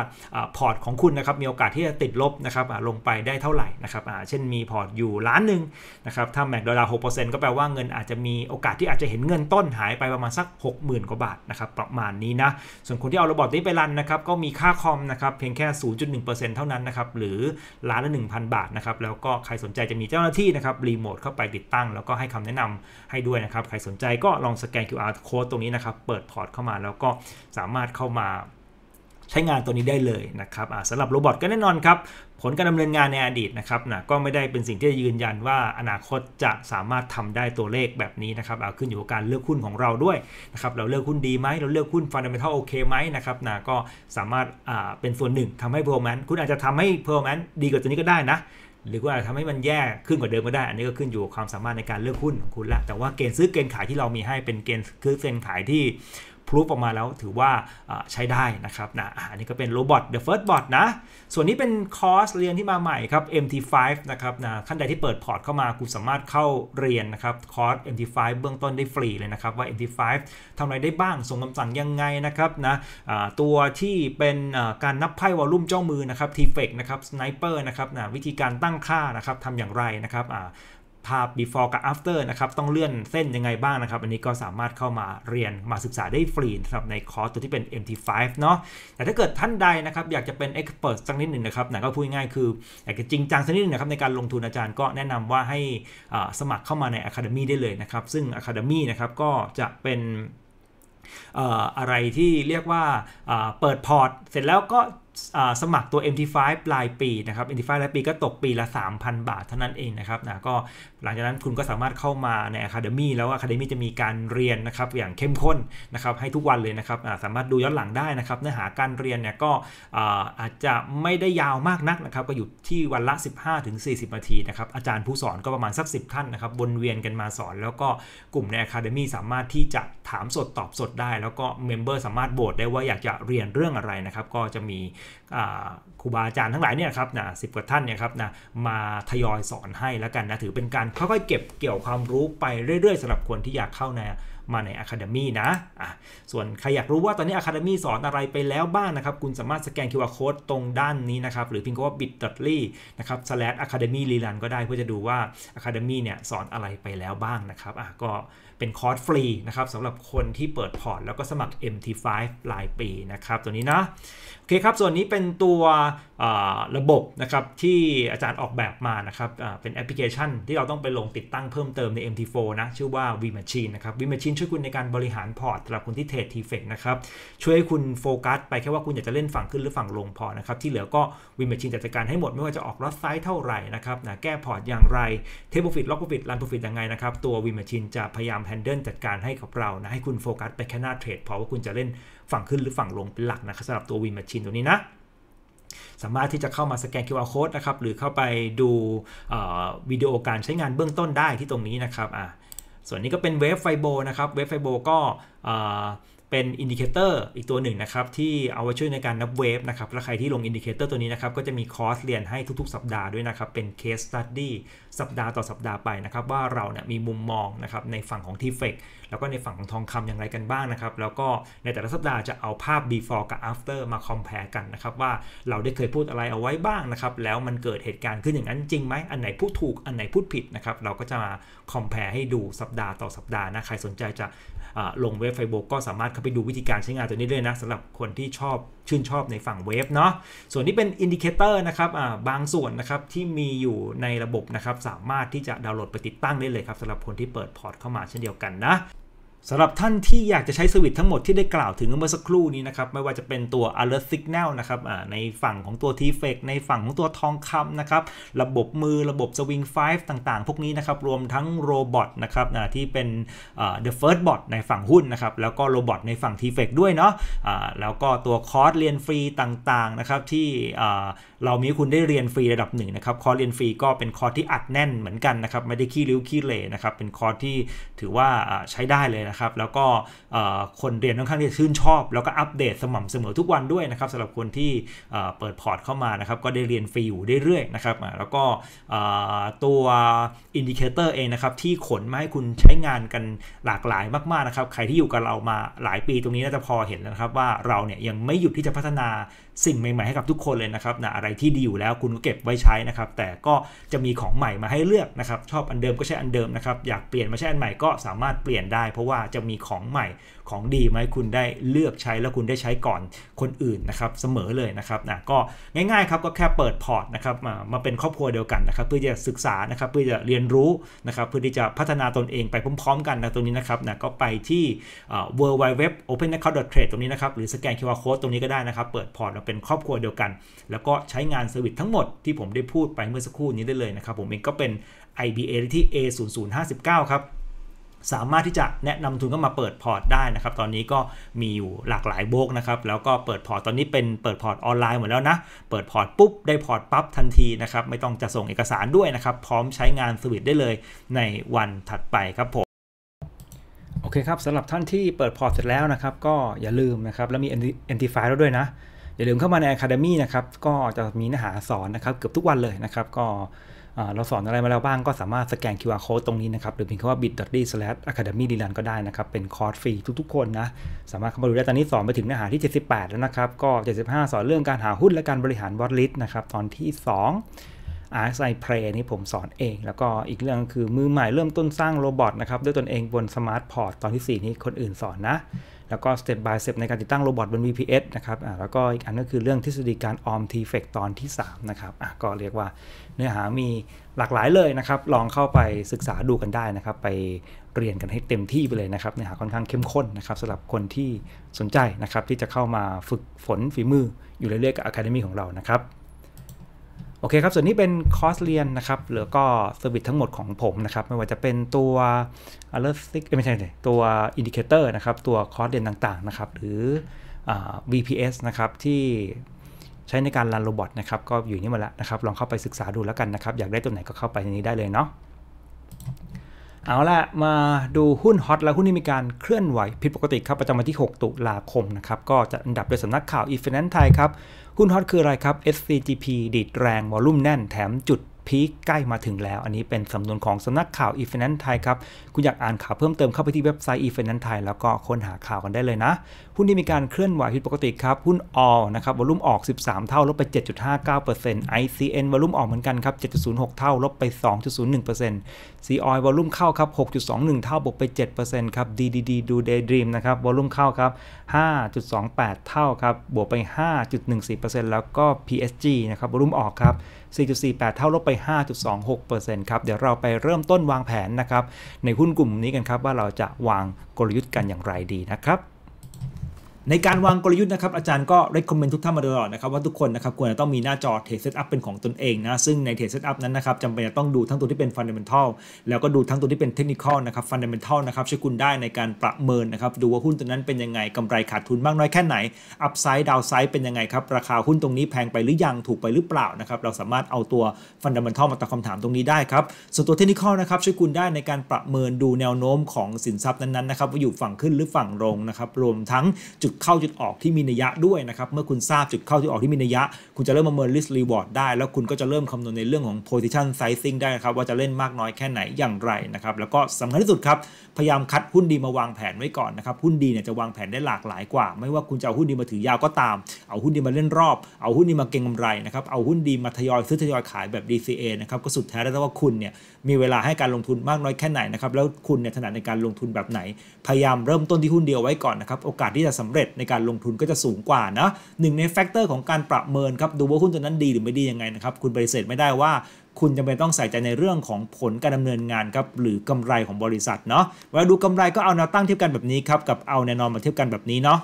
พอร์ตของคุณนะครับมีโอกาสที่จะติดลบนะครับลงไปได้เท่าไหร่นะครับเช่นมีพอร์ตอยู่ล้านหนึ่งนะครับถ้าแม็กดาวหกเปอร์เซ็นต์ก็แปลว่าเงินอาจจะมีโอกาสที่อาจจะเห็นเงินต้นหายไปประมาณสักหกหมื่นกว่าบาทนะครับประมาณนี้นะ ส่วนคนที่เอาระบบนี้ไปรันนะครับก็มีค่าคอมนะครับเพียงแค่ศูนนย์จุดหึ่งเปอร์์เเซ็นตท่านั้นนะครับหรือล้านละหนึ่งพันบาทนะครับแล้วก็ใครสนใจจะมีเจ้าหน้าที่นะครับรีโมทเข้าไปติดตั้งแล้วก็ให้คำแนะนำให้ด้วยนะครับใครสนใจก็ลองสแกน QR code ตรงนี้นะครับเปิดพอร์ตเข้ามาแล้วก็สามารถเข้ามาใช้งานตัวนี้ได้เลยนะครับสำหรับโรบอทก็แน่นอนครับผลการดำเนินงานในอดีตนะครับนะก็ไม่ได้เป็นสิ่งที่ยืนยันว่าอนาคตจะสามารถทำได้ตัวเลขแบบนี้นะครับเอาขึ้นอยู่กับการเลือกหุ้นของเราด้วยนะครับเราเลือกหุ้นดีไหมเราเลือกหุ้นฟันดัมเบลโอเคไหมนะครับนะก็สามารถอ่าเป็นส่วนหนึ่งทำให้เพอร์แมนคุณอาจจะทำให้เพอร์แมนดีกว่าตัวนี้ก็ได้นะ หรือว่าทำให้มันแย่ขึ้นกว่าเดิมก็ได้อันนี้ก็ขึ้นอยู่กับความสามารถในการเลือกหุ้นของคุณละแต่ว่าเกณฑ์ซื้อเกณฑ์ขายที่เรามีให้เป็นเกณฑ์ซื้อเกณฑ์ขายที่พรูฟออกมาแล้วถือว่าใช้ได้นะครับนะอันนี้ก็เป็นโรบอท The First Bot นะ ส่วนนี้เป็นคอร์สเรียนที่มาใหม่ครับ MT5 นะครับนะขั้นใดที่เปิดพอร์ตเข้ามาคุณสามารถเข้าเรียนนะครับคอร์ส MT5 เบื้องต้นได้ฟรีเลยนะครับ ว่า MT5 ทำอะไรได้บ้าง ส่งคำสั่งยังไงนะครับนะตัวที่เป็นการนับไพ่วอลลุ่มเจ้ามือนะครับ T-Fake นะครับสไนเปอร์นะครับนะวิธีการตั้งค่านะครับทำอย่างไรนะครับภาพ before กับ after นะครับต้องเลื่อนเส้นยังไงบ้างนะครับ อันนี้ก็สามารถเข้ามาเรียนมาศึกษาได้ฟรีนะครับในคอร์สตัวที่เป็น MT5 เนาะแต่ถ้าเกิดท่านใดนะครับอยากจะเป็น expert สักนิดหนึ่งนะครับหนะก็พูดง่ายคืออยากจะจริงจังสักนิดหนึ่งนะครับในการลงทุนอาจารย์ ก็แนะนำว่าให้สมัครเข้ามาใน Academy ได้เลยนะครับ ซึ่ง Academy นะครับก็จะเป็นอะไรที่เรียกว่าเปิดพอร์ตเสร็จแล้วก็สมัครตัว MT5 ปลายปีนะครับ MT5 ปลายปีก็ตกปีละ3,000 บาทเท่านั้นเองนะครับนะก็หลังจากนั้นคุณก็สามารถเข้ามาใน Academy แล้ว Academy จะมีการเรียนนะครับอย่างเข้มข้นนะครับให้ทุกวันเลยนะครับสามารถดูย้อนหลังได้นะครับ เนื้อหาการเรียนเนี่ยก็อาจจะไม่ได้ยาวมากนักนะครับก็อยู่ที่วันละ 15-40นาทีนะครับอาจารย์ผู้สอนก็ประมาณสักสิท่านนะครับวนเวียนกันมาสอน แล้วก็กลุ่มใน Academy สามารถที่จะถามสดตอบสดได้ แล้วก็เมมเบอร์สามารถโบสได้ว่าอยากจะเรียนเรื่องอะไรนะครับก็จะมีครูบาอาจารย์ทั้งหลายเนี่ยครับนะสิบกว่าท่านเนี่ยครับนะมาทยอยสอนให้แล้วกันนะถือเป็นการค่อยๆเก็บเกี่ยวความรู้ไปเรื่อยๆสำหรับคนที่อยากเข้าในมาใน Academy นะะส่วนใครอยากรู้ว่าตอนนี้ Academy สอนอะไรไปแล้วบ้างนะครับคุณสามารถสแกน QR Code ตรงด้านนี้นะครับ หรือพิมพ์คำว่า bit.ly นะครับ s a c a d e m y r e l a n ก็ได้เพื่อจะดูว่า Academy เนี่ยสอนอะไรไปแล้วบ้างนะครับก็เป็นคอร์สฟรีนะครับสำหรับคนที่เปิดพอร์ตแล้วก็สมัคร MT5 รายปีนะครับ ตัวนี้นะโอเคครับส่วนนี้เป็นตัวระบบนะครับที่อาจารย์ออกแบบมานะครับเป็นแอปพลิเคชันที่เราต้องไปลงติดตั้งเพิ่มเติมใน MT4 นะ ชื่อว่า V Machine นะครับ V Machine ช่วยคุณในการบริหารพอร์ตสำหรับคนที่เทรดทีเฟกนะครับ ช่วยให้คุณโฟกัสไปแค่ว่าคุณอยากจะเล่นฝั่งขึ้นหรือฝั่งลงพอนะครับที่เหลือก็ V Machine จัดการให้หมดไม่ว่าจะออกลอตไซส์เท่าไหร่นะครับนะแก้พอร์ตอย่างไรเทปโปรฟิตล็อกโปรฟิตรันโปรฟิตยังไงนะครับตัว V Machine จะพยายามแนเดิลจัดการให้กับเรานะ ให้คุณโฟกัสไปแค่หน้าเทรดพอว่าคุณจะเล่นฝั่งขึ้นหรือฝั่งลงเป็นหลักนะครับสำหรับตัววินแมชชินตัวนี้นะ สามารถที่จะเข้ามาสแกน QR code นะครับหรือเข้าไปดูวิดีโอการใช้งานเบื้องต้นได้ที่ตรงนี้นะครับอ่ะส่วนนี้ก็เป็นเวฟไฟโบนะครับเวฟไฟโบก็เป็นอินดิเคเตอร์อีกตัวหนึ่งนะครับที่เอาไว้ช่วยในการนับเวฟนะครับและใครที่ลงอินดิเคเตอร์ตัวนี้นะครับก็จะมีคอร์สเรียนให้ทุก ๆ สัปดาห์ด้วยนะครับ เป็นเคสสตัดดี้สัปดาห์ต่อสัปดาห์ไปนะครับว่าเราเนี่ยมีมุมมองนะครับในฝั่งของทีเฟกแล้วก็ในฝั่งของทองคำอย่างไรกันบ้างนะครับแล้วก็ในแต่ละสัปดาห์จะเอาภาพ before กับ after มาคอมเพลกันนะครับว่าเราได้เคยพูดอะไรเอาไว้บ้างนะครับแล้วมันเกิดเหตุการณ์ขึ้นอย่างนั้นจริงไหมอันไหนพูดถูกอันไหนพูดผิดนะครับเราก็จะมาคอมเพลให้ดูสัปดาห์ต่อสัปดาห์นะใครสนใจจะลงเว็บไฟโบก็สามารถเข้าไปดูวิธีการใช้งานตัวนี้เลยนะสำหรับคนที่ชอบชื่นชอบในฝั่งเว็บเนาะส่วนนี้เป็นอินดิเคเตอร์นะครับบางส่วนนะครับ ที่มีอยู่ในระบบนะครับ สามารถที่จะดาวน์โหลดไปติดตั้งได้เลยครับสำหรับคนที่เปิดพอร์ตเข้ามาเช่นเดียวกันนะสำหรับท่านที่อยากจะใช้สวิตทั้งหมดที่ได้กล่าวถึงเมื่อสักครู่นี้นะครับ ไม่ว่าจะเป็นตัว alert signal นะครับในฝั่งของตัว t f e c ในฝั่งของตัวทองคำนะครับ ระบบมือระบบ swing 5 ต่างๆ พวกนี้นะครับ รวมทั้งโรบอทนะครับที่เป็น the first bot ในฝั่งหุ้นนะครับ แล้วก็โรบอทในฝั่ง t f e c ด้วยเนาะะแล้วก็ตัวคอร์สเรียนฟรีต่างๆนะครับที่เรามีคุณได้เรียนฟรีระดับหนึ่งนะครับคอร์เรียนฟรีก็เป็นคอร์ที่อัดแน่นเหมือนกันนะครับไม่ได้ขี้ริ้วขี้เละนะครับเป็นคอร์ที่ถือว่าใช้ได้เลยนะครับ แล้วก็คนเรียนค่อนข้างที่ชื่นชอบแล้วก็อัปเดตสม่ำเสมอทุกวันด้วยนะครับสำหรับคนที่เปิดพอร์ตเข้ามานะครับ ก็ได้เรียนฟรีอยู่เรื่อยๆนะครับแล้วก็ตัวอินดิเคเตอร์เองนะครับที่ขนมาให้คุณใช้งานกันหลากหลายมากๆนะครับ ใครที่อยู่กับเรามาหลายปีตรงนี้น่าจะพอเห็นแล้วนะครับว่าเราเนี่ยยังไม่หยุดที่จะพัฒนาสิ่งใหม่ๆให้กับทุกคนเลยนะครับนะอะไรที่ดีอยู่แล้วคุณก็เก็บไว้ใช้นะครับ แต่ก็จะมีของใหม่มาให้เลือกนะครับ ชอบอันเดิมก็ใช้อันเดิมนะครับ อยากเปลี่ยนมาใช้อันใหม่ก็สามารถเปลี่ยนได้ เพราะว่าจะมีของใหม่ของดีไหมคุณได้เลือกใช้แล้วคุณได้ใช้ก่อนคนอื่นนะครับเสมอเลยนะครับนะก็ง่ายๆครับก็แค่เปิดพอร์ตนะครับมามาเป็นครอบครัวเดียวกันนะครับเพื่อจะศึกษานะครับเพื่อจะเรียนรู้นะครับ เพื่อที่จะพัฒนาตนเองไปพร้อมๆกันนะตรงนี้นะครับนะก็ไปที่ w w w o p e n a c c o u n t t r a d e ตรงนี้นะครับหรือสแกน QR Code ตรงนี้ก็ได้นะครับ เปิดพอร์ตเราเป็นครอบครัวเดียวกัน แล้วก็ใช้งานเซอร์วิสทั้งหมดที่ผมได้พูดไปเมื่อสักครู่นี้ได้เลยนะครับผมเองก็เป็น IBA ที่ A0059 ครับสามารถที่จะแนะนำทุนเข้ามาเปิดพอร์ตได้นะครับ ตอนนี้ก็มีอยู่หลากหลายโบกนะครับแล้วก็เปิดพอร์ตตอนนี้เป็นเปิดพอร์ตออนไลน์หมดแล้วนะเปิดพอร์ตปุ๊บ ได้พอร์ตปั๊บทันทีนะครับ ไม่ต้องจะส่งเอกสารด้วยนะครับ พร้อมใช้งานสวิตได้เลยในวันถัดไปครับผมโอเคครับสำหรับท่านที่เปิดพอร์ตเสร็จแล้วนะครับก็อย่าลืมนะครับแล้วมีนติฟายแล้วด้วยนะ อย่าลืมเข้ามาใน Academy นะครับก็จะมีเนื้อหาสอนนะครับ เกือบทุกวันเลยนะครับ ก็เราสอนอะไรมาแล้วบ้างก็สามารถสแกน QR code ตรงนี้นะครับ หรือพิมพ์คำว่า bit.ly/academydilan ก็ได้นะครับ เป็นคอร์สฟรีทุกๆคนนะ สามารถเข้ามาดูได้ตอนนี้สอนไปถึงเนื้อหาที่ 78 แล้วนะครับ ก็ 75 สอนเรื่องการหาหุ้นและการบริหารวอลลิสนะครับ ตอนที่2 RSI Play นี่ผมสอนเอง แล้วก็อีกเรื่องคือมือใหม่เริ่มต้นสร้างโรบอทนะครับ ด้วยตนเองบนสมาร์ทพอร์ตตอนที่ 4 นี้คนอื่นสอนนะแล้วก็ step by step ในการติดตั้งโรบอทบน VPS นะครับแล้วก็อีกอันก็คือเรื่องทฤษฎีการออม t f e c ตอนที่3นะครับก็เรียกว่า เนื้อหามีหลากหลายเลยนะครับ ลองเข้าไปศึกษาดูกันได้นะครับ ไปเรียนกันให้เต็มที่ไปเลยนะครับ เนื้อหาค่อนข้างเข้มข้นนะครับ สำหรับคนที่สนใจนะครับ ที่จะเข้ามาฝึกฝนฝีมือ อยู่เรื่อยๆกับ Academy ของเรา นะครับโอเคครับส่วนนี้เป็นคอร์สเรียนนะครับหรือก็เซอร์วิสทั้งหมดของผมนะครับ ไม่ว่าจะเป็นตัว alert s t i c ไม่ใช่ตัวอินดิเคเตอร์นะครับ ตัวคอร์สเรียนต่างๆนะครับ หรือ VPS นะครับ ที่ใช้ในการรันโรบอทนะครับ ก็อยู่นี่มาแล้วนะครับ ลองเข้าไปศึกษาดูแล้วกันนะครับ อยากได้ตัวไหนก็เข้าไปในนี้ได้เลยเนาะเอาละมาดูหุ้นฮอตและหุ้นที่มีการเคลื่อนไหวผิดปกติครับประจำวันที่ 6 ตุลาคมนะครับก็จะอันดับโดยสำนักข่าวอ e ฟนแนนซ์ไทยครับหุ้นฮอตคืออะไรครับ SCGP ดีดแรงวอลุ่มแน่น แถมจุดพีคใกล้มาถึงแล้ว อันนี้เป็นสำนวนของสำนักข่าว e f i n a n c e ไทยครับ คุณอยากอ่านข่าวเพิ่มเติมเข้าไปที่เว็บไซต์ e f i n a n c e ไทยแล้วก็ค้นหาข่าวกันได้เลยนะหุ้นที่มีการเคลื่อนไหวผิดปกติครับ หุ้นออนะครับวอลุ่มออก 13 เท่าลบไป 7.59% ICN วอลุ่มออกเหมือนกันครับ 7.06 เท่า ลบไป 2.01% COI วอลุ่มเข้าครับ 6.21 เท่า บวกไป 7%ครับ DDD ดู Daydream นะครับวอลุ่มเข้าครับ 5.28 เท่าครับ บวกไป 5.14%แล้วก็ PSG นะครับวอลุ่มออกครับ 4.48 เท่าลบไป 5.26%ครับ เดี๋ยวเราไปเริ่มต้นวางแผนนะครับ ในหุ้นกลุ่มนี้กันครับ ว่าเราจะวางกลยุทธ์กันอย่างไรดีนะครับในการวางกลยุทธ์นะครับอาจารย์ก็ r คอมเมนต์ทุกท่านมาตลอดนะครับว่าทุกคนนะครับควรจะต้องมีหน้าจอเทรดเซตอัพเป็นของตนเองนะซึ่งในเทรดเซตอัพนั้นนะครับจำเป็นจะต้องดูทั้งตัวที่เป็นฟันเดเมนทัลแล้วก็ดูทั้งตัวที่เป็นเทคนิคอลนะครับฟันเดเมนทัลนะครับช่วยคุณได้ในการประเมินนะครับดูว่าหุ้นตัวนั้นเป็นยังไงกำไรขาดทุนมากน้อยแค่ไหนอัพไซด์ดาวไซด์เป็นยังไงครับราคาหุ้นตรงนี้แพงไปหรือยังถูกไปหรือเปล่านะครับเราสามารถเอาตัวฟันเดเมนทัลมาตอบคำถามตรงนี้ได้ครับส่วนตัวเทคนิคอลนะครับช่วยคุณได้ในการประเมินดูแนวโน้มของสินทรัพย์นั้นๆนะครับว่าอยู่ฝั่งขึ้นหรือฝั่งลงนะครับรวมทั้งจุดดเข้าจุดออกที่มีนัยยะด้วยนะครับ เมื่อคุณทราบจุดเข้าจุดออกที่มีนัยยะ คุณจะเริ่มประเมิน risk reward ได้แล้วคุณก็จะเริ่มคำนวณในเรื่องของ position sizing ได้นะครับ ว่าจะเล่นมากน้อยแค่ไหน อย่างไรนะครับ แล้วก็สำคัญที่สุดครับ พยายามคัดหุ้นดีมาวางแผนไว้ก่อนนะครับ หุ้นดีเนี่ยจะวางแผนได้หลากหลายกว่า ไม่ว่าคุณจะเอาหุ้นดีมาถือยาวก็ตามเอาหุ้นดีมาเล่นรอบเอาหุ้นดีมาเก็งกำไรนะครับเอาหุ้นดีมาทยอยซื้อทยอยขายแบบ DCA นะครับก็สุดแท้แล้วว่าคุณเนี่ยมีเวลาให้การลงทุนมากน้อยแค่ไหนนะครับแล้วคุณเนี่ยถนัดในการลงทุนแบบไหน พยายามเริ่มต้นที่หุ้นเดียวไว้ก่อนนะครับโอกาสที่จะสำเร็จในการลงทุนก็จะสูงกว่านะหนึ่งในแฟกเตอร์ของการประเมินครับดูว่าหุ้นตัวนั้นดีหรือไม่ดียังไงนะครับคุณปฏิเสธไม่ได้ว่า คุณจำเป็นต้องใส่ใจในเรื่องของผลการดำเนินงานครับหรือกำไรของบริษัทเนาะเวลาดูกำไรก็เอาแนวตั้งเทียบกันแบบนี้ครับกับเอาแนวนอนมาเทียบกันแบบนี้เนาะ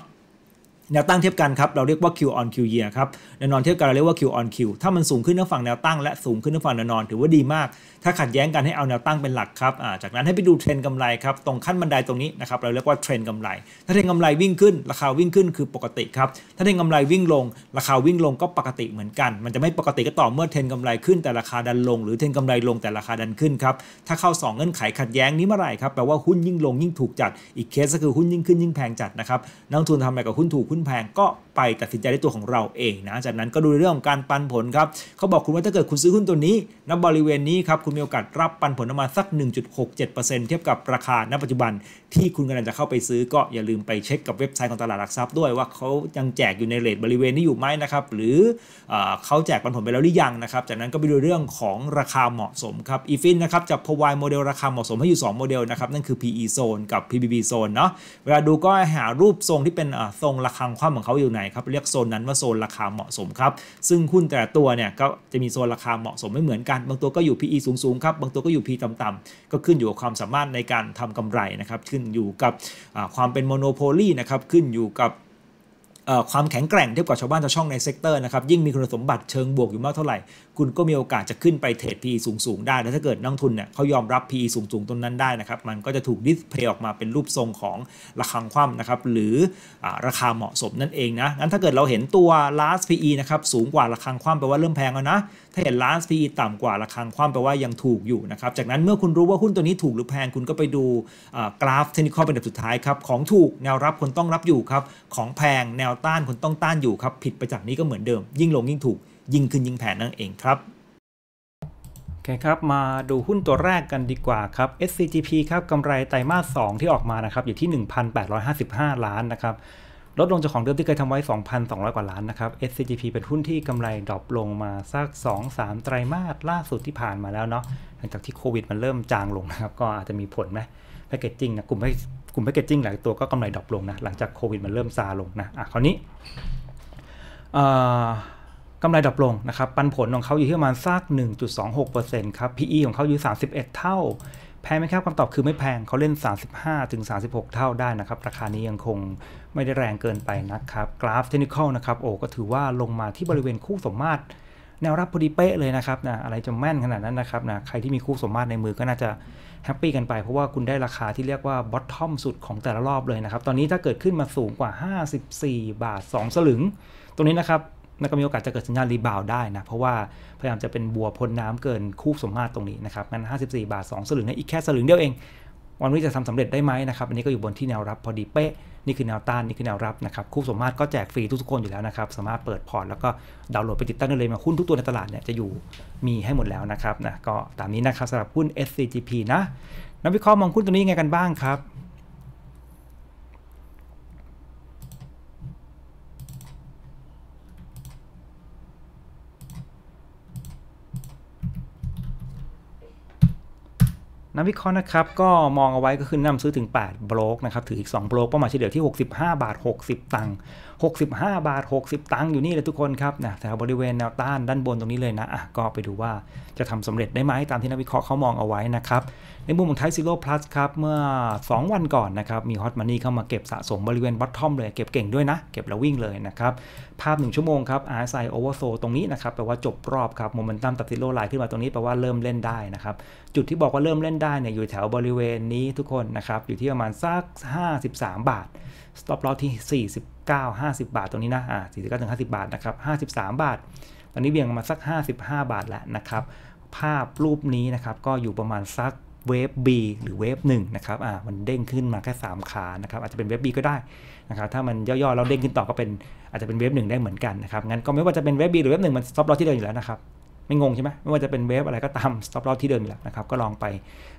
แนวตั้งเทียบกันครับเราเรียกว่า Q on Q year ครับแนวนอนเทียบกันเราเรียกว่า Q on Q ถ้ามันสูงขึ้นทั้งฝั่งแนวตั้งและสูงขึ้นทั้งฝั่งแนวนอนถือว่าดีมาก ถ้าขัดแย้งกันให้เอาแนวตั้งเป็นหลักครับจากนั้นให้ไปดูเทรนกำไรครับ ตรงขั้นบันไดตรงนี้นะครับเราเรียกว่าเทรนกำไร ถ้าเทรนกำไรวิ่งขึ้นราคาวิ่งขึ้นคือปกติครับถ้าเทรนกำไรวิ่งลง ราคาวิ่งลงก็ปกติเหมือนกัน มันจะไม่ปกติก็ต่อเมื่อเทรนกำไรขึ้นแต่ราคาดันลง หรือเทรนกำไรลงแต่ราคาดันขึ้นครับถ้าเข้า 2 เงื่อนไขขัดแย้งนี้เมื่อไหร่ครับแปลว่าหุ้นยิ่งลงยิ่งถูกจัดอีกเคส ก็คือหุ้นยิ่งขึ้นยิ่งแพงจัดนะครับนักทุนทำอะไรกับหุ้นถูกหุ้นแพงก็ไปตัดสินใจด้วยตัวของเราเองนะ จากนั้นก็ดูเรื่องของการปันผลครับ เขาบอกคุณว่าถ้าเกิดคุณซื้อหุ้นตัวนี้ณบริเวณนี้ครับ คุณมีโอกาสรับปันผลประมาณสัก 1.67%เทียบกับราคาณ ปัจจุบัน ที่คุณกำลังจะเข้าไปซื้อก็อย่าลืมไปเช็คกับเว็บไซต์ของตลาดหลักทรัพย์ด้วยว่าเขายังแจกอยู่ในเรทบริเวณนี้อยู่ไหมนะครับหรือเขาแจกปันผลไปแล้วหรือยังนะครับ จากนั้นก็ไปดูเรื่องของราคาเหมาะสมครับอีฟินนะครับจะพวายโมเดลราคาเหมาะสมให้อยู่ 2 โมเดลนะครับนั่นคือ PE zone กับ PBB zone เนาะเวลาดูก็หารูปทรงที่เป็นทรงระฆังความของเขาอยู่นนครับ เรียกโซนนั้นว่าโซนราคาเหมาะสม ครับ ซึ่ง หุ้นแต่ละตัว เนี่ย ก็จะมี โซนราคาเหมาะสมไม่เหมือนกัน บาง ตัวก็อยู่ PE สูง ๆ ครับ บาง ตัวก็อยู่ P ต่ำๆก็ขึ้นอยู่กับความสามารถในการทำกำไร นะ ครับ ขึ้น อยู่กับความเป็นโมโนโพลีนะครับ ขึ้นอยู่กับความแข็งแกร่งเทียบกับชาวบ้านชาวช่องในเซกเตอร์นะครับ ยิ่งมีคุณสมบัติเชิงบวกอยู่มากเท่าไหร่ คุณก็มีโอกาสจะขึ้นไปเทรด PE สูงๆ ได้และถ้าเกิดนักทุนเนี่ยเขายอมรับ PE สูง ๆตรงนั้นได้นะครับ มันก็จะถูกดิสเพย์ออกมาเป็นรูปทรงของระคังคว่ำนะครับ หรืออราคาเหมาะสมนั่นเองนะงั้นถ้าเกิดเราเห็นตัว last PE นะครับสูงกว่าระคังคว่ำแปลว่าเริ่มแพงแล้วนะถ้าเห็น last PE ต่ำกว่าระคังคว่ำแปลว่ายังถูกอยู่นะครับจากนั้นเมื่อคุณรู้ว่าหุ้นตัวนี้ถูกหรือแพงคุณก็ไปดูกราฟเทคนิคเป็นแบบสุดท้ายครับของถูกแนวรับคนต้องรับอยู่ครับของแพงแนวต้านคุณต้องต้านอยู่ครับผิดไปจากนี้ก็เหมือนเดิม ยิ่งลงยิ่งถูกยิ่งขึ้นยิ่งแผนนั่นเองครับโอเคครับมาดูหุ้นตัวแรกกันดีกว่าครับ SCGP ครับกำไรไตรมาส2ที่ออกมานะครับอยู่ที่ 1,855 ล้านนะครับลดลงจากของเดิมที่เคยทำไว้ 2,200 กว่าล้านนะครับ SCGP เป็นหุ้นที่กำไรดรอปลงมาสัก2-3 ไตรมาสล่าสุดที่ผ่านมาแล้วเนาะหลังจากที่โควิด มันเริ่มจางลงนะครับก็อาจจะมีผลไหมแพคเกจจิ้งนะกลุ่มกลุ่มแพคเกจจิ้งหลายตัวก็กำไรดรอปลงนะหลังจากโควิดมันเริ่มซาลงนะอ่ะคราวนี้กำไรดรอปลงนะครับปันผลของเขาอยู่ที่ประมาณสัก1.26%ครับ PE ของเขาอยู่ 31 เท่า แพงไหมครับคำตอบคือไม่แพงเขาเล่น 35 ถึง 36 เท่าได้นะครับ ราคานี้ยังคงไม่ได้แรงเกินไปนะครับกราฟเทคนิคอลนะครับโอ้ก็ถือว่าลงมาที่บริเวณคู่สมมาตรแนวรับพอดีเป๊ะเลยนะครับนะอะไรจะแม่นขนาดนั้นนะครับนะใครที่มีคู่สมมาตรในมือก็น่าจะแฮปปี้กันไปเพราะว่า คุณได้ราคาที่เรียกว่าบอททอมสุดของแต่ละรอบเลยนะครับตอนนี้ถ้าเกิดขึ้นมาสูงกว่า 54 บาท2สลึงตรงนี้นะครับนั่นก็มีโอกาสจะเกิดสัญญาณรีบาวได้นะเพราะว่าพยายามจะเป็นบัวพ้นน้ำเกินคู่สมมาตรตรงนี้นะครับงั้น54บาท2สลึงนะอีกแค่สลึงเดียวเองวันนี้จะทำสำเร็จได้ไหมนะครับอันนี้ก็อยู่บนที่แนวรับพอดีเป๊ะนี่คือแนวต้านนี่คือแนวรับนะครับ คู่สมมาตรก็แจกฟรีทุกคนอยู่แล้วนะครับ สามารถเปิดพอร์ตแล้วก็ดาวน์โหลดไปติดตั้งได้เลยมาหุ้นทุกตัวในตลาดเนี่ยจะอยู่มีให้หมดแล้วนะครับนะก็ตามนี้นะครับสำหรับหุ้น SCGP นะนักวิเคราะห์มองหุ้นตัวนี้ยังไงกันบ้างครับนักวิเคราะห์นะครับก็มองเอาไว้ก็คือนำซื้อถึง 8บล็อกนะครับ ถืออีก2บล็อกเป้าหมายเฉลี่ยที่ 65 บาท 60 ตังค์65 บาท 60 ตังค์อยู่นี่เลยทุกคนครับนะแถวบริเวณแนวต้านด้านบนตรงนี้เลยนะอ่ะก็ไปดูว่าจะทำสำเร็จได้ไหมตามที่นักวิเคราะห์เขามองเอาไว้นะครับในมุมของไทซิโร่พลัสครับ เมื่อ 2 วันก่อนนะครับ มีฮอตมันนี่เข้ามาเก็บสะสมบริเวณบอททอมเลย เก็บเก่งด้วยนะ เก็บแล้ววิ่งเลยนะครับ ภาพ1ชั่วโมงครับ RSI oversold ตรงนี้นะครับ แปลว่าจบรอบครับโมเมนตัมตัดซิโร่ไลน์ขึ้นมาตรงนี้ แปลว่าเริ่มเล่นได้นะครับ จุดที่บอกว่าเริ่มเล่นได้เนี่ยอยู่แถวบริเวณนี้ทุกคนนะครับอยู่ที่ประมาณสัก 53 บาท stop loss ที่ 49 50 บาท ตรงนี้นะอ่า49ถึง50 บาทนะครับ53 บาท ตอนนี้เบี่ยงมาสัก 55 บาทแล้วนะครับภาพรูปนี้นะครับก็อยู่ประมาณสักเวฟ B หรือเวฟหนึ่งนะครับ อ่า มันเด้งขึ้นมาแค่3ขา นะครับ อาจจะเป็นเวฟ B ก็ได้นะครับ ถ้ามันย่อๆแล้วเด้งขึ้นต่อก็เป็น อาจจะเป็นเวฟหนึ่งได้เหมือนกันนะครับ งั้นก็ไม่ว่าจะเป็นเวฟ B หรือเวฟหนึ่งมันสต็อปลอที่เดิมอยู่แล้วนะครับ ไม่งงใช่ไหมไม่ว่าจะเป็นเวฟอะไรก็ตามสต็อปลอที่เดิมอยู่แล้วนะครับ ก็ลองไป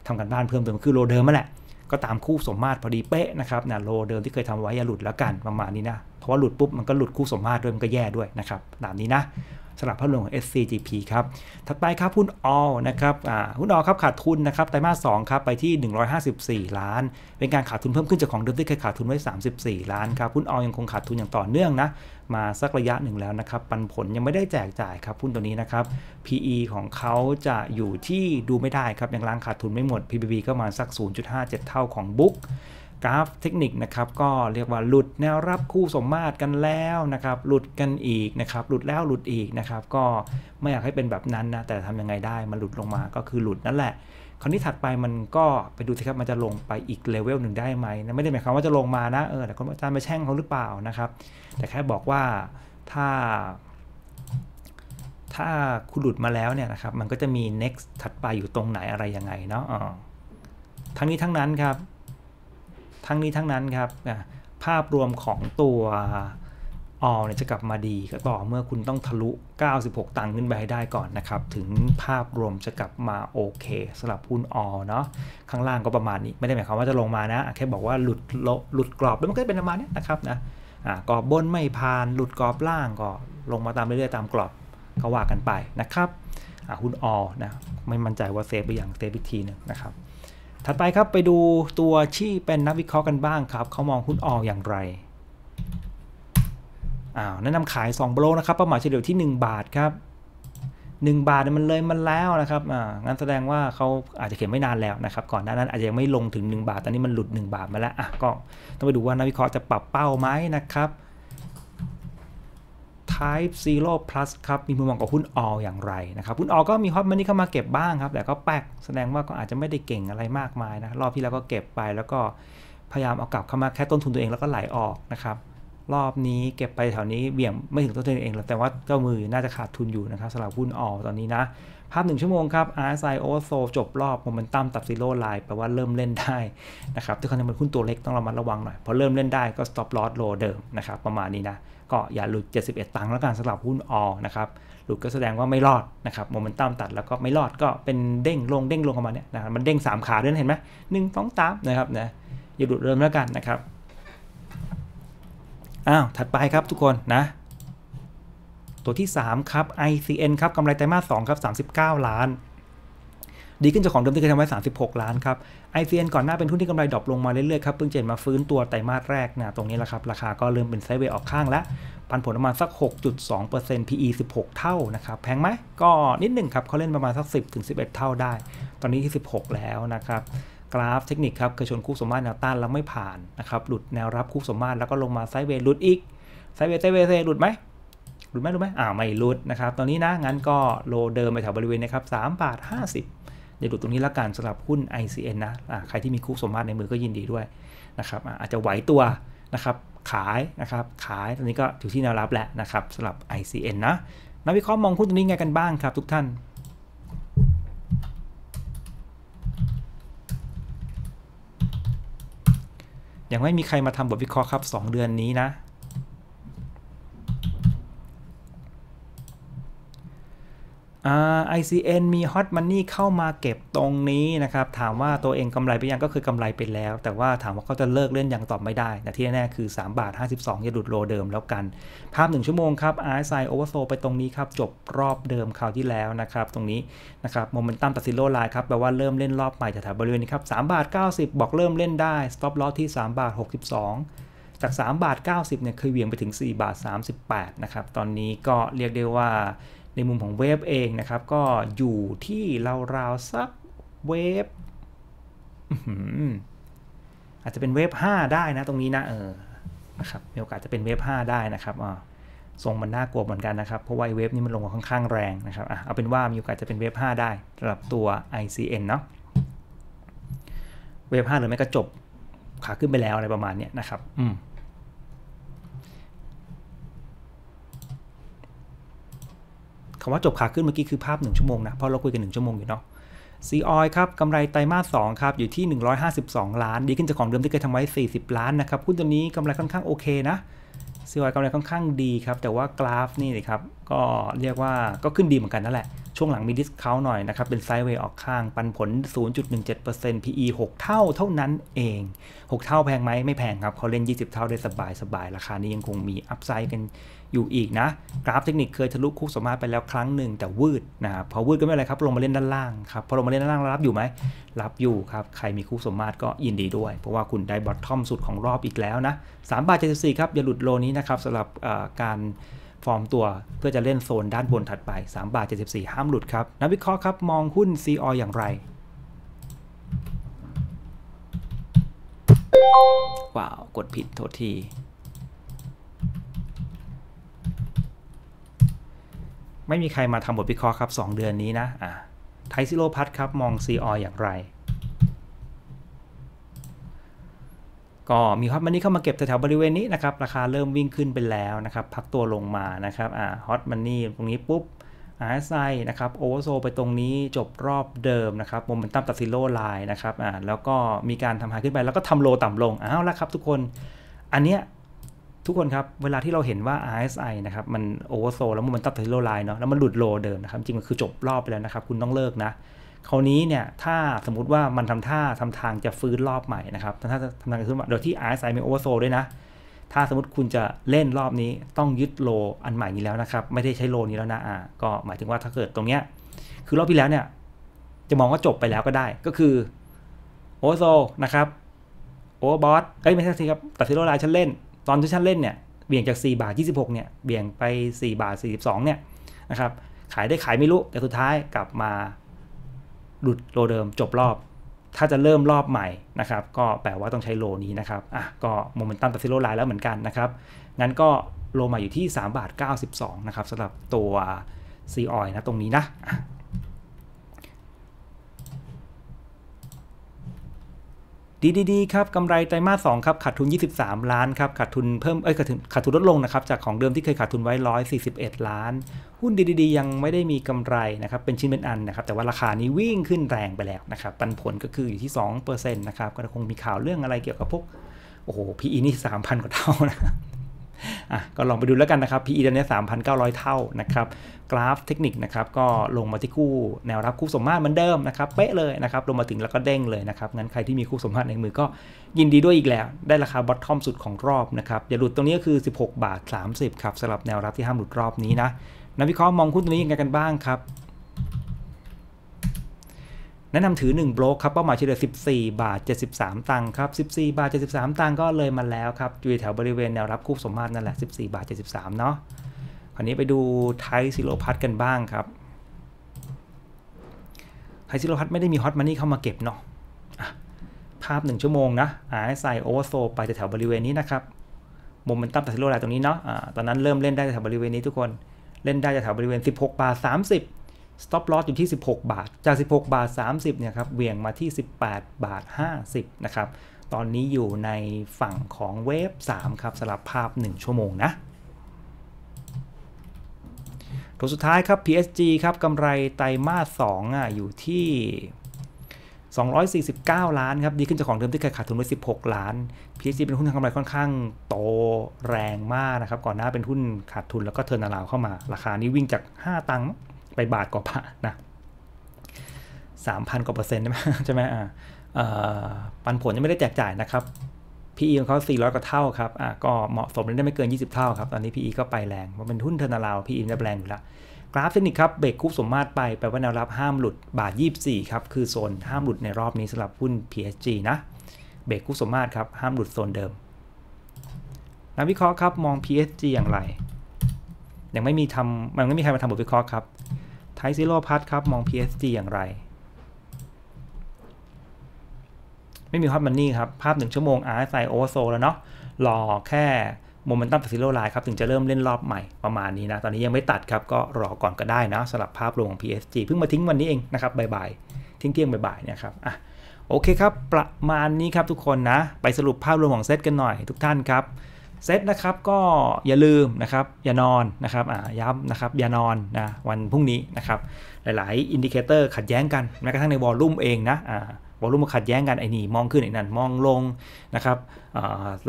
ทำกันบ้านเพิ่มเติมคือโลเดิมมาแหละ ก็ตามคู่สมมาตรพอดีเป๊ะนะครับนะโลเดิมที่เคยทำไว้อย่าหลุดแล้วกัน ประมาณนี้นะ เพราะว่าหลุดปุ๊บมันก็หลุดคู่สมมาตรด้วยมันก็แย่ด้วยนะครับตามนี้นะสลับภาพรวมของ SCGP ครับ ถัดไปครับ หุ้น All นะครับหุ้น All ครับขาดทุนนะครับ ไตรมาส2ครับ ไปที่ 154 ล้าน เป็นการขาดทุนเพิ่มขึ้นจากของเดิมที่เคยขาดทุนไว้34 ล้านครับหุ้น All ยังคงขาดทุนอย่างต่อเนื่องนะ มาสักระยะหนึ่งแล้วนะครับ ปันผลยังไม่ได้แจกจ่าย ครับหุ้นตัวนี้นะครับ PE ของเขาจะอยู่ที่ดูไม่ได้ครับ ยังล้างขาดทุนไม่หมด PBB ก็มาสัก 0.57 เท่าของบุ๊กกราฟเทคนิคนะครับก็เรียกว่าหลุดแนวรับคู่สมมาตรกันแล้วนะครับ หลุดกันอีกนะครับ หลุดแล้วหลุดอีกนะครับ ก็ไม่อยากให้เป็นแบบนั้นนะแต่ทำยังไงได้มันหลุดลงมาก็คือหลุดนั่นแหละ คราวนี้ถัดไปมันก็ไปดูสิครับมันจะลงไปอีกเลเวลหนึ่งได้ไหมนะไม่ได้หมายความว่าจะลงมานะเออแต่คนอาจารย์ไปแช่งเขาหรือเปล่านะครับ แต่แค่บอกว่าถ้า ถ้าคุณหลุดมาแล้วเนี่ยนะครับ มันก็จะมี next ถัดไปอยู่ตรงไหนอะไรยังไงเนาะทั้งนี้ทั้งนั้นครับทั้งนี้ทั้งนั้นครับภาพรวมของตัวออเนี่ยจะกลับมาดีก็ต่อเมื่อคุณต้องทะลุ 96 ตังค์ขึ้นไปให้ได้ก่อนนะครับ ถึงภาพรวมจะกลับมาโอเคสำหรับหุ้นออเนาะข้างล่างก็ประมาณนี้ไม่ได้หมายความว่าจะลงมานะแค่บอกว่าหลุดหลุดกรอบแล้วมันก็เป็นประมาณนี้นะครับนะกรอบบนไม่ผ่านหลุดกรอบล่างก็ลงมาตามเรื่อยๆตามกรอบก็ว่ากันไปนะครับหุ้นออนะไม่มั่นใจว่าเซฟไปอย่างเซฟอีกทีนึงนะครับถัดไปครับไปดูตัวที่เป็นนักวิเคราะห์กันบ้างครับเขามองหุ้นออกอย่างไรอ้าวแนะนำขาย2โบลนะครับเป้าหมายเฉลี่ยที่ 1 บาทครับ 1 บาทมันเลยมันแล้วนะครับอ่างั้นแสดงว่าเขาอาจจะเขียนไม่นานแล้วนะครับ ก่อนหน้านั้นอาจจะยังไม่ลงถึง 1 บาทตอนนี้มันหลุด 1 บาทมาแล้วอ่ะก็ ต้องไปดูว่านักวิเคราะห์จะปรับเป้าไหมนะครับ Type Zero Plus ครับ มีมุมมองกับหุ้น All อย่างไรนะครับ หุ้น All ก็มีฮอตมันนี่เข้ามาเก็บบ้างครับแต่ก็แปลกแสดงว่าก็อาจจะไม่ได้เก่งอะไรมากมายนะ รอบที่แล้วก็เก็บไปแล้วก็พยายามเอากลับเข้ามาแค่ต้นทุนตัวเองแล้วก็ไหลออกนะครับ รอบนี้เก็บไปแถวนี้เบี่ยงไม่ถึงต้นทุนเอง แต่ว่าเจ้ามือน่าจะขาดทุนอยู่นะครับสำหรับหุ้น All ตอนนี้นะ ภาพงชั่วโมงครับ RSI Overso จบรอบโมเมนตัมตับซีโร่ไลน์แปลว่าเริ่มเล่นได้นะครับทุกคนเป็นหุ้นตัวเล็กต้องระมัดระวังหน่อยพอเริ่มเล่นได้ก็ stop loss low เดิมนะครับประมาณนี้นะก็อย่าหลุด 71 ตังค์แล้วกันสำหรับหุ้นอนะครับ หลุดก็แสดงว่าไม่รอดนะครับโมเมนตัมตัดแล้วก็ไม่รอดก็เป็นเด้งลงเด้งลงออกมาเนี่ยนะมันเด้ง 3 ขาด้วยเห็นไหมหนึ่งสองสามนะครับนะอย่าหลุดเริ่มแล้วกันนะครับ อ้าวถัดไปครับทุกคนนะ ตัวที่ 3 ครับ ICN ครับกำไรไตรมาส2ครับ 39 ล้านดีขึ้นจากของเดิมที่เคยทำไว้ 36 ล้านครับไอเซอ็นก่อนหน้าเป็นทุนที่กำไรดรอปลงมาเรื่อยๆครับ เพิ่งเจนมาฟื้นตัวไตรมาสแรกนะ ตรงนี้แหละครับ ราคาก็เริ่มเป็นไซด์เวย์ออกข้างแล้วปันผลประมาณสัก 6.2% PE 16 เท่านะครับ แพงไหมก็นิดหนึ่งครับเขาเล่นประมาณสัก 10-11 เท่าได้ ตอนนี้ที่ 16 แล้วนะครับ กราฟเทคนิคครับเคยชนคู่สมมาตรแนวต้านแล้วไม่ผ่านนะครับหลุดแนวรับคู่สมมาตรแล้วก็ลงมาไซด์เวย์หลุดอีกไซด์เวย์ไซด์เวย์หลุดไหมหลุดไหมหลุดไหมอ่าไม่หลุดนะครับตอนนี้นะงั้นก็โลเดิมไปแถวบริเวณนะครับ3บาท50ดี๋ยวดูตรงนี้ละกันสำหรับหุ้น ICN นะะใครที่มีคู่สมมาตรในมือก็ยินดีด้วยนะครับอาจจะไหวตัวนะครับ ขายนะครับขาย ตอนนี้ก็อยู่ที่แนวรับแหละนะครับสำหรับ ICN นะนักวิเคราะห์มองหุ้นตัวนี้ไงกันบ้างครับทุกท่านยังไม่มีใครมาทำบทวิเคราะห์ครับ 2 เดือนนี้นะ ICN มี Hot Money เข้ามาเก็บตรงนี้นะครับ ถามว่าตัวเองกำไรไปยังก็คือกำไรไปแล้ว แต่ว่าถามว่าเขาจะเลิกเล่นยังตอบไม่ได้แต่ที่แน่คือ 3 บาท52อย่าหลุดโลเดิมแล้วกัน ภาพ 1 ชั่วโมงครับ RSI Oversold ไปตรงนี้ครับ จบรอบเดิมคราวที่แล้วนะครับ ตรงนี้นะครับโมเมนตัมตัดสินโลไลน์ครับแปลว่าเริ่มเล่นรอบใหม่แถวบริเวณนี้ครับ3บาท90 บอกเริ่มเล่นได้ Stop Loss ที่3บาท62 จาก3บาท90เนี่ยเคยเหวี่ยงไปถึง4บาท38นะครับตอนนี้ก็เรียกได้ว่าในมุมของเวฟเองนะครับ ก็อยู่ที่ราวซสักเวฟอาจจะเป็นเวฟ5ได้นะตรงนี้นะเออนะครับมีโอกาสจะเป็นเวฟ5ได้นะครับอ่ทรงมันน่ากลัวเหมือนกันนะครับเพราะว่าเวฟนี้มันลงมาค่อนข้างแรงนะครับอเอาเป็นว่ามีโอกาสจะเป็นเวฟ5ได้สำหรับตัว ICN เนาะเวฟ5หรือไม่ก็จบขาขึ้นไปแล้วอะไรประมาณเนี้ยนะครับอืมคำว่าจบขาขึ้นเมื่อกี้คือภาพ 1 ชั่วโมงนะ เพราะเราคุยกัน 1 ชั่วโมงอยู่เนาะซีออยครับกำไรไตรมาส2ครับ อยู่ที่ 152 ล้าน ดีขึ้นจากของเดิมที่เคยทำไว้ 40 ล้านนะครับหุ้นตัวนี้กำไรค่อนข้าง โอเคนะซีออยกำไรค่อนข้างดีครับ แต่ว่ากราฟนี่นะครับ ก็เรียกว่าก็ขึ้นดีเหมือนกันนั่นแหละ ช่วงหลังมีดิสคาวหน่อยนะครับเป็นไซด์เวย์ออกข้างปันผล0.17% PE 6เท่าเท่านั้นเอง 6 เท่าแพงไหมไม่แพงครับเขาเล่น20 เท่าได้สบายสบายราคา นี้ยังคงมีอัพไซด์กันอยู่อีกนะกราฟเทคนิคเคยทะลุคุกสมมาตรไปแล้วครั้งหนึ่งแต่วืดนะครับพอวืดก็ไม่เป็นไรครับลงมาเล่นด้านล่างครับพอลงมาเล่นด้านล่างรับอยู่ไหมรับอยู่ครับใครมีคุกสมมาตรก็ยินดีด้วย เพราะว่าคุณได้บอททอมสุดของรอบอีกแล้วนะสามบาทเจ็ดสี่ครับอย่าหลุดโลนี้นะครับสำหรับการฟอร์มตัวเพื่อจะเล่นโซนด้านบนถัดไป3บาท74 ห้ามหลุดครับนักวิเคราะห์ครับมองหุ้น c ีออย่างไรว้าวกดผิดโทษทีไม่มีใครมาทำบทวิเคราะห์ครับ 2 เดือนนี้นะอ่ะไทซิโลพัทครับ มอง c ีออย่างไร ก็มีฮอตมันนี่เข้ามาเก็บแถวๆบริเวณนี้นะครับ ราคาเริ่มวิ่งขึ้นไปแล้วนะครับ พักตัวลงมานะครับ อ่าฮอตมันนี่ตรงนี้ปุ๊บอาร์ไซนะครับโอเวอร์โซไปตรงนี้จบรอบเดิมนะครับโมเมนตัมตัดซิโลไลน์นะครับอ่าแล้วก็มีการทำหายขึ้นไป แล้วก็ทำโลต่ำลงอ้าวแล้วครับทุกคนอันเนี้ยทุกคนครับ เวลาที่เราเห็นว่า RSI นะครับ มันโอเวอร์โซแล้วมันตัดทะลุไลน์เนาะ แล้วมันหลุดโลเดิมนะครับ จริงมันคือจบรอบไปแล้วนะครับ คุณต้องเลิกนะ คราวนี้เนี่ย ถ้าสมมติว่ามันทำท่าทำทางจะฟื้นรอบใหม่นะครับทำท่าทำทางจะฟื้นโดยที่ RSI มีโอเวอร์โซด้วยนะ ถ้าสมมติคุณจะเล่นรอบนี้ ต้องยึดโลอันใหม่นี้แล้วนะครับ ไม่ได้ใช้โลนี้แล้วนะ อ่า ก็หมายถึงว่าถ้าเกิดตรงเนี้ย คือรอบที่แล้วเนี่ย จะมองว่าจบไปแล้วก็ได้ ก็คือโอเวอร์โซนะครับ โอเวอร์บอสเอ้ยไม่ใช่สิครับตัดทิโลไลน์ฉันเล่นตอนที่ฉันเล่นเนี่ยเบี่ยงจาก 4 บาท 26 เนี่ยเบี่ยงไป 4 บาท 42 เนี่ยนะครับขายได้ขายไม่รู้ แต่สุดท้ายกลับมา หลุดโลเดิมจบรอบ ถ้าจะเริ่มรอบใหม่นะครับก็แปลว่าต้องใช้โลนี้นะครับอ่ะก็โมเมนตัมตัดสิโลไลน์แล้วเหมือนกันนะครับ งั้นก็โลมาอยู่ที่ 3 บาท 92 นะครับสำหรับตัวซีออยนะตรงนี้นะดีๆครับกำไรไตรมาส 2 ครับขาดทุน 23 ล้านครับ ขาดทุนเพิ่มเอ้ยขาดทุนขาดทุนลดลงนะครับจากของเดิมที่เคยขาดทุนไว้141 ล้าน หุ้นดี ๆ ยังไม่ได้มีกำไรนะครับเป็นชิ้นเป็นอันนะครับแต่ว่าราคานี้วิ่งขึ้นแรงไปแล้วนะครับปันผลก็คืออยู่ที่2%นะครับก็คงมีข่าวเรื่องอะไรเกี่ยวกับพวกโอ้โห PE นี่ 3,000กว่าเท่านะอ่ะก็ลองไปดูแล้วกันนะครับ PE ตอนนี้3,900 เท่านะครับกราฟเทคนิคนะครับก็ลงมาที่คู่แนวรับคู่สมมาตรเหมือนเดิมนะครับเป๊ะเลยนะครับ ลงมาถึงแล้วก็เด้งเลยนะครับงั้นใครที่มีคู่สมมาตรในมือก็ยินดีด้วยอีกแล้ว ได้ราคาบอททอมสุดของรอบนะครับอย่าหลุดตรงนี้ก็คือ 16 บาท 30ครับสำหรับแนวรับที่ห้ามหลุดรอบนี้นะนักวิเคราะห์มองหุ้นตัวนี้ยังไงกันบ้างครับแนะนำถือ1บล็อกครับเป้าหมายเฉลี่ย14 บาท 73 ตังค์ครับ 14 บาท73ตังค์ก็เลยมาแล้วครับอยู่แถวบริเวณแนวรับคู่สมมาตรนั่นแหละ 14 บาท73 เนาะคราวนี้ไปดูไทยซิโลพัทกันบ้างครับไทยซิโลพัทไม่ได้มีฮอตมันนี่เข้ามาเก็บเนาะภาพ 1 ชั่วโมงนะอาใส่โอเวอร์โซไปแถวบริเวณนี้นะครับโมเมนตัมตทซิโลไลตรงนี้เนาะะตอนนั้นเริ่มเล่นได้แถวบริเวณนี้ทุกคนเล่นได้แถวบริเวณ 16บาท30 stop loss อยู่ที่ 16 บาท จาก 16 บาท 30เนี่ยครับเวียงมาที่ 18 บาท 50นะครับ ตอนนี้อยู่ในฝั่งของเวฟ 3 ครับสลับภาพ 1 ชั่วโมงนะ ตัวสุดท้ายครับ PSG ครับกำไรไตรมาส2อ่ะอยู่ที่ 249 ล้าน ครับ ดีขึ้นจากของเดิมที่เคยขาดทุนไว้16 ล้าน PSG เป็นหุ้นทำกำไรค่อนข้างโตแรงมากนะครับ ก่อนหน้าเป็นหุ้นขาดทุนแล้วก็เทิร์นาลาวเข้ามา ราคานี้วิ่งจาก 5 ตังค์ไปบาทกว่าบาทนะสามพันกว่าเปอร์เซ็นต์ใช่ไหมใอ่าปันผลยังไม่ได้แจกจ่ายนะครับ PE ของเขา400 กว่าเท่าครับอ่ก็เหมาะสมได้ไม่เกิน 20 เท่าครับ ตอนนี้ PE ก็ไปแรงมันเป็นหุ้นเทอร์นาลาว PE จะแรงอยู่ละกราฟเทคนิคครับ เบรกคุ่สมมาตรไปแปลว่าแนวรับห้ามหลุดบาท 24 ครับ คือโซนห้ามหลุดในรอบนี้สำหรับหุ้น PSG นะเบรกคุ่สมมาตรครับห้ามหลุดโซนเดิมนักวิเคราะห์ครับมอง PSG อย่างไรยังไม่มีทำมันไม่มีใครมาทำบทวิเคราะห์ครับทยซิโลพัทครับ มอง PSG อย่างไร ไม่มีฮอตมันนี่ครับ ภาพ1ชั่วโมง RSI o v e r โซแล้วเนาะรอแค่โมเมนตัมซิโลไลน์ครับ ถึงจะเริ่มเล่นรอบใหม่ประมาณนี้นะ ตอนนี้ยังไม่ตัดครับ ก็รอก่อนก็ได้นะสำหรับภาพรวมของ PSG เพิ่งมาทิ้งวันนี้เองนะครับบายๆทิ้งเที่ยงบ่ายๆเนี่ยครับอ่ะโอเคครับประมาณนี้ครับทุกคนนะ ไปสรุปภาพรวมของเซตกันหน่อยทุกท่านครับเซตนะครับก็อย่าลืมนะครับอย่านอนนะครับอ่ย้ำนะครับอย่านอนนะวันพรุ่งนี้นะครับหลายๆอินดิเคเตอร์ขัดแย้งกัน แม้กระทั่งในวอลลุ่มเองนะอ่วอลลุ่มขัดแย้งกันไอ้นี่มองขึ้นไอ้นั่นมองลงนะครับ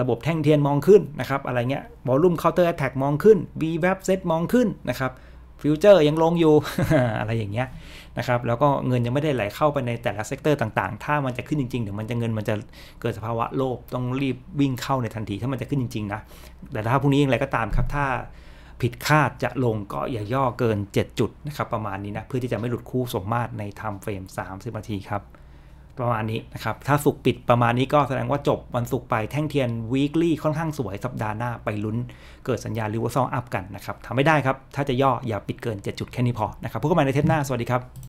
ระบบแท่งเทียนมองขึ้นนะครับอะไรเงี้ยวอลลุ่มเคาน์เตอร์แอทแทกมองขึ้น b w a p เซตมองขึ้นนะครับฟิวเจอร์ยังลงอยู่อะไรอย่างเงี้ยนะครับแล้วก็เงินยังไม่ได้ไหลเข้าไปในแต่ละเซกเตอร์ต่างๆ ถ้ามันจะขึ้นจริงๆ เดี๋ยวมันจะเงินมันจะเกิดสภาวะโลภต้องรีบวิ่งเข้าในทันทีถ้ามันจะขึ้นจริงๆนะ แต่ถ้าพรุ่งนี้อยังไรก็ตามครับ ถ้าผิดคาดจะลงก็อย่าย่อเกิน 7 จุดนะครับประมาณนี้นะ เพื่อที่จะไม่หลุดคู่สมมาตรในไทม์เฟรม30นาทีครับประมาณนี้นะครับถ้าสุกปิดประมาณนี้ก็แสดงว่าจบวันสุกไปแท่งเทียน weekly ค่อนข้างสวยสัปดาห์หน้าไปลุ้น เกิดสัญญาณ r ว v e ซองอัพกันนะครับทำไม่ได้ครับถ้าจะย่ออย่าปิดเกิน7จุดแค่นี้พอนะครับพบกันใหม่ในเทปหน้าสวัสดีครับ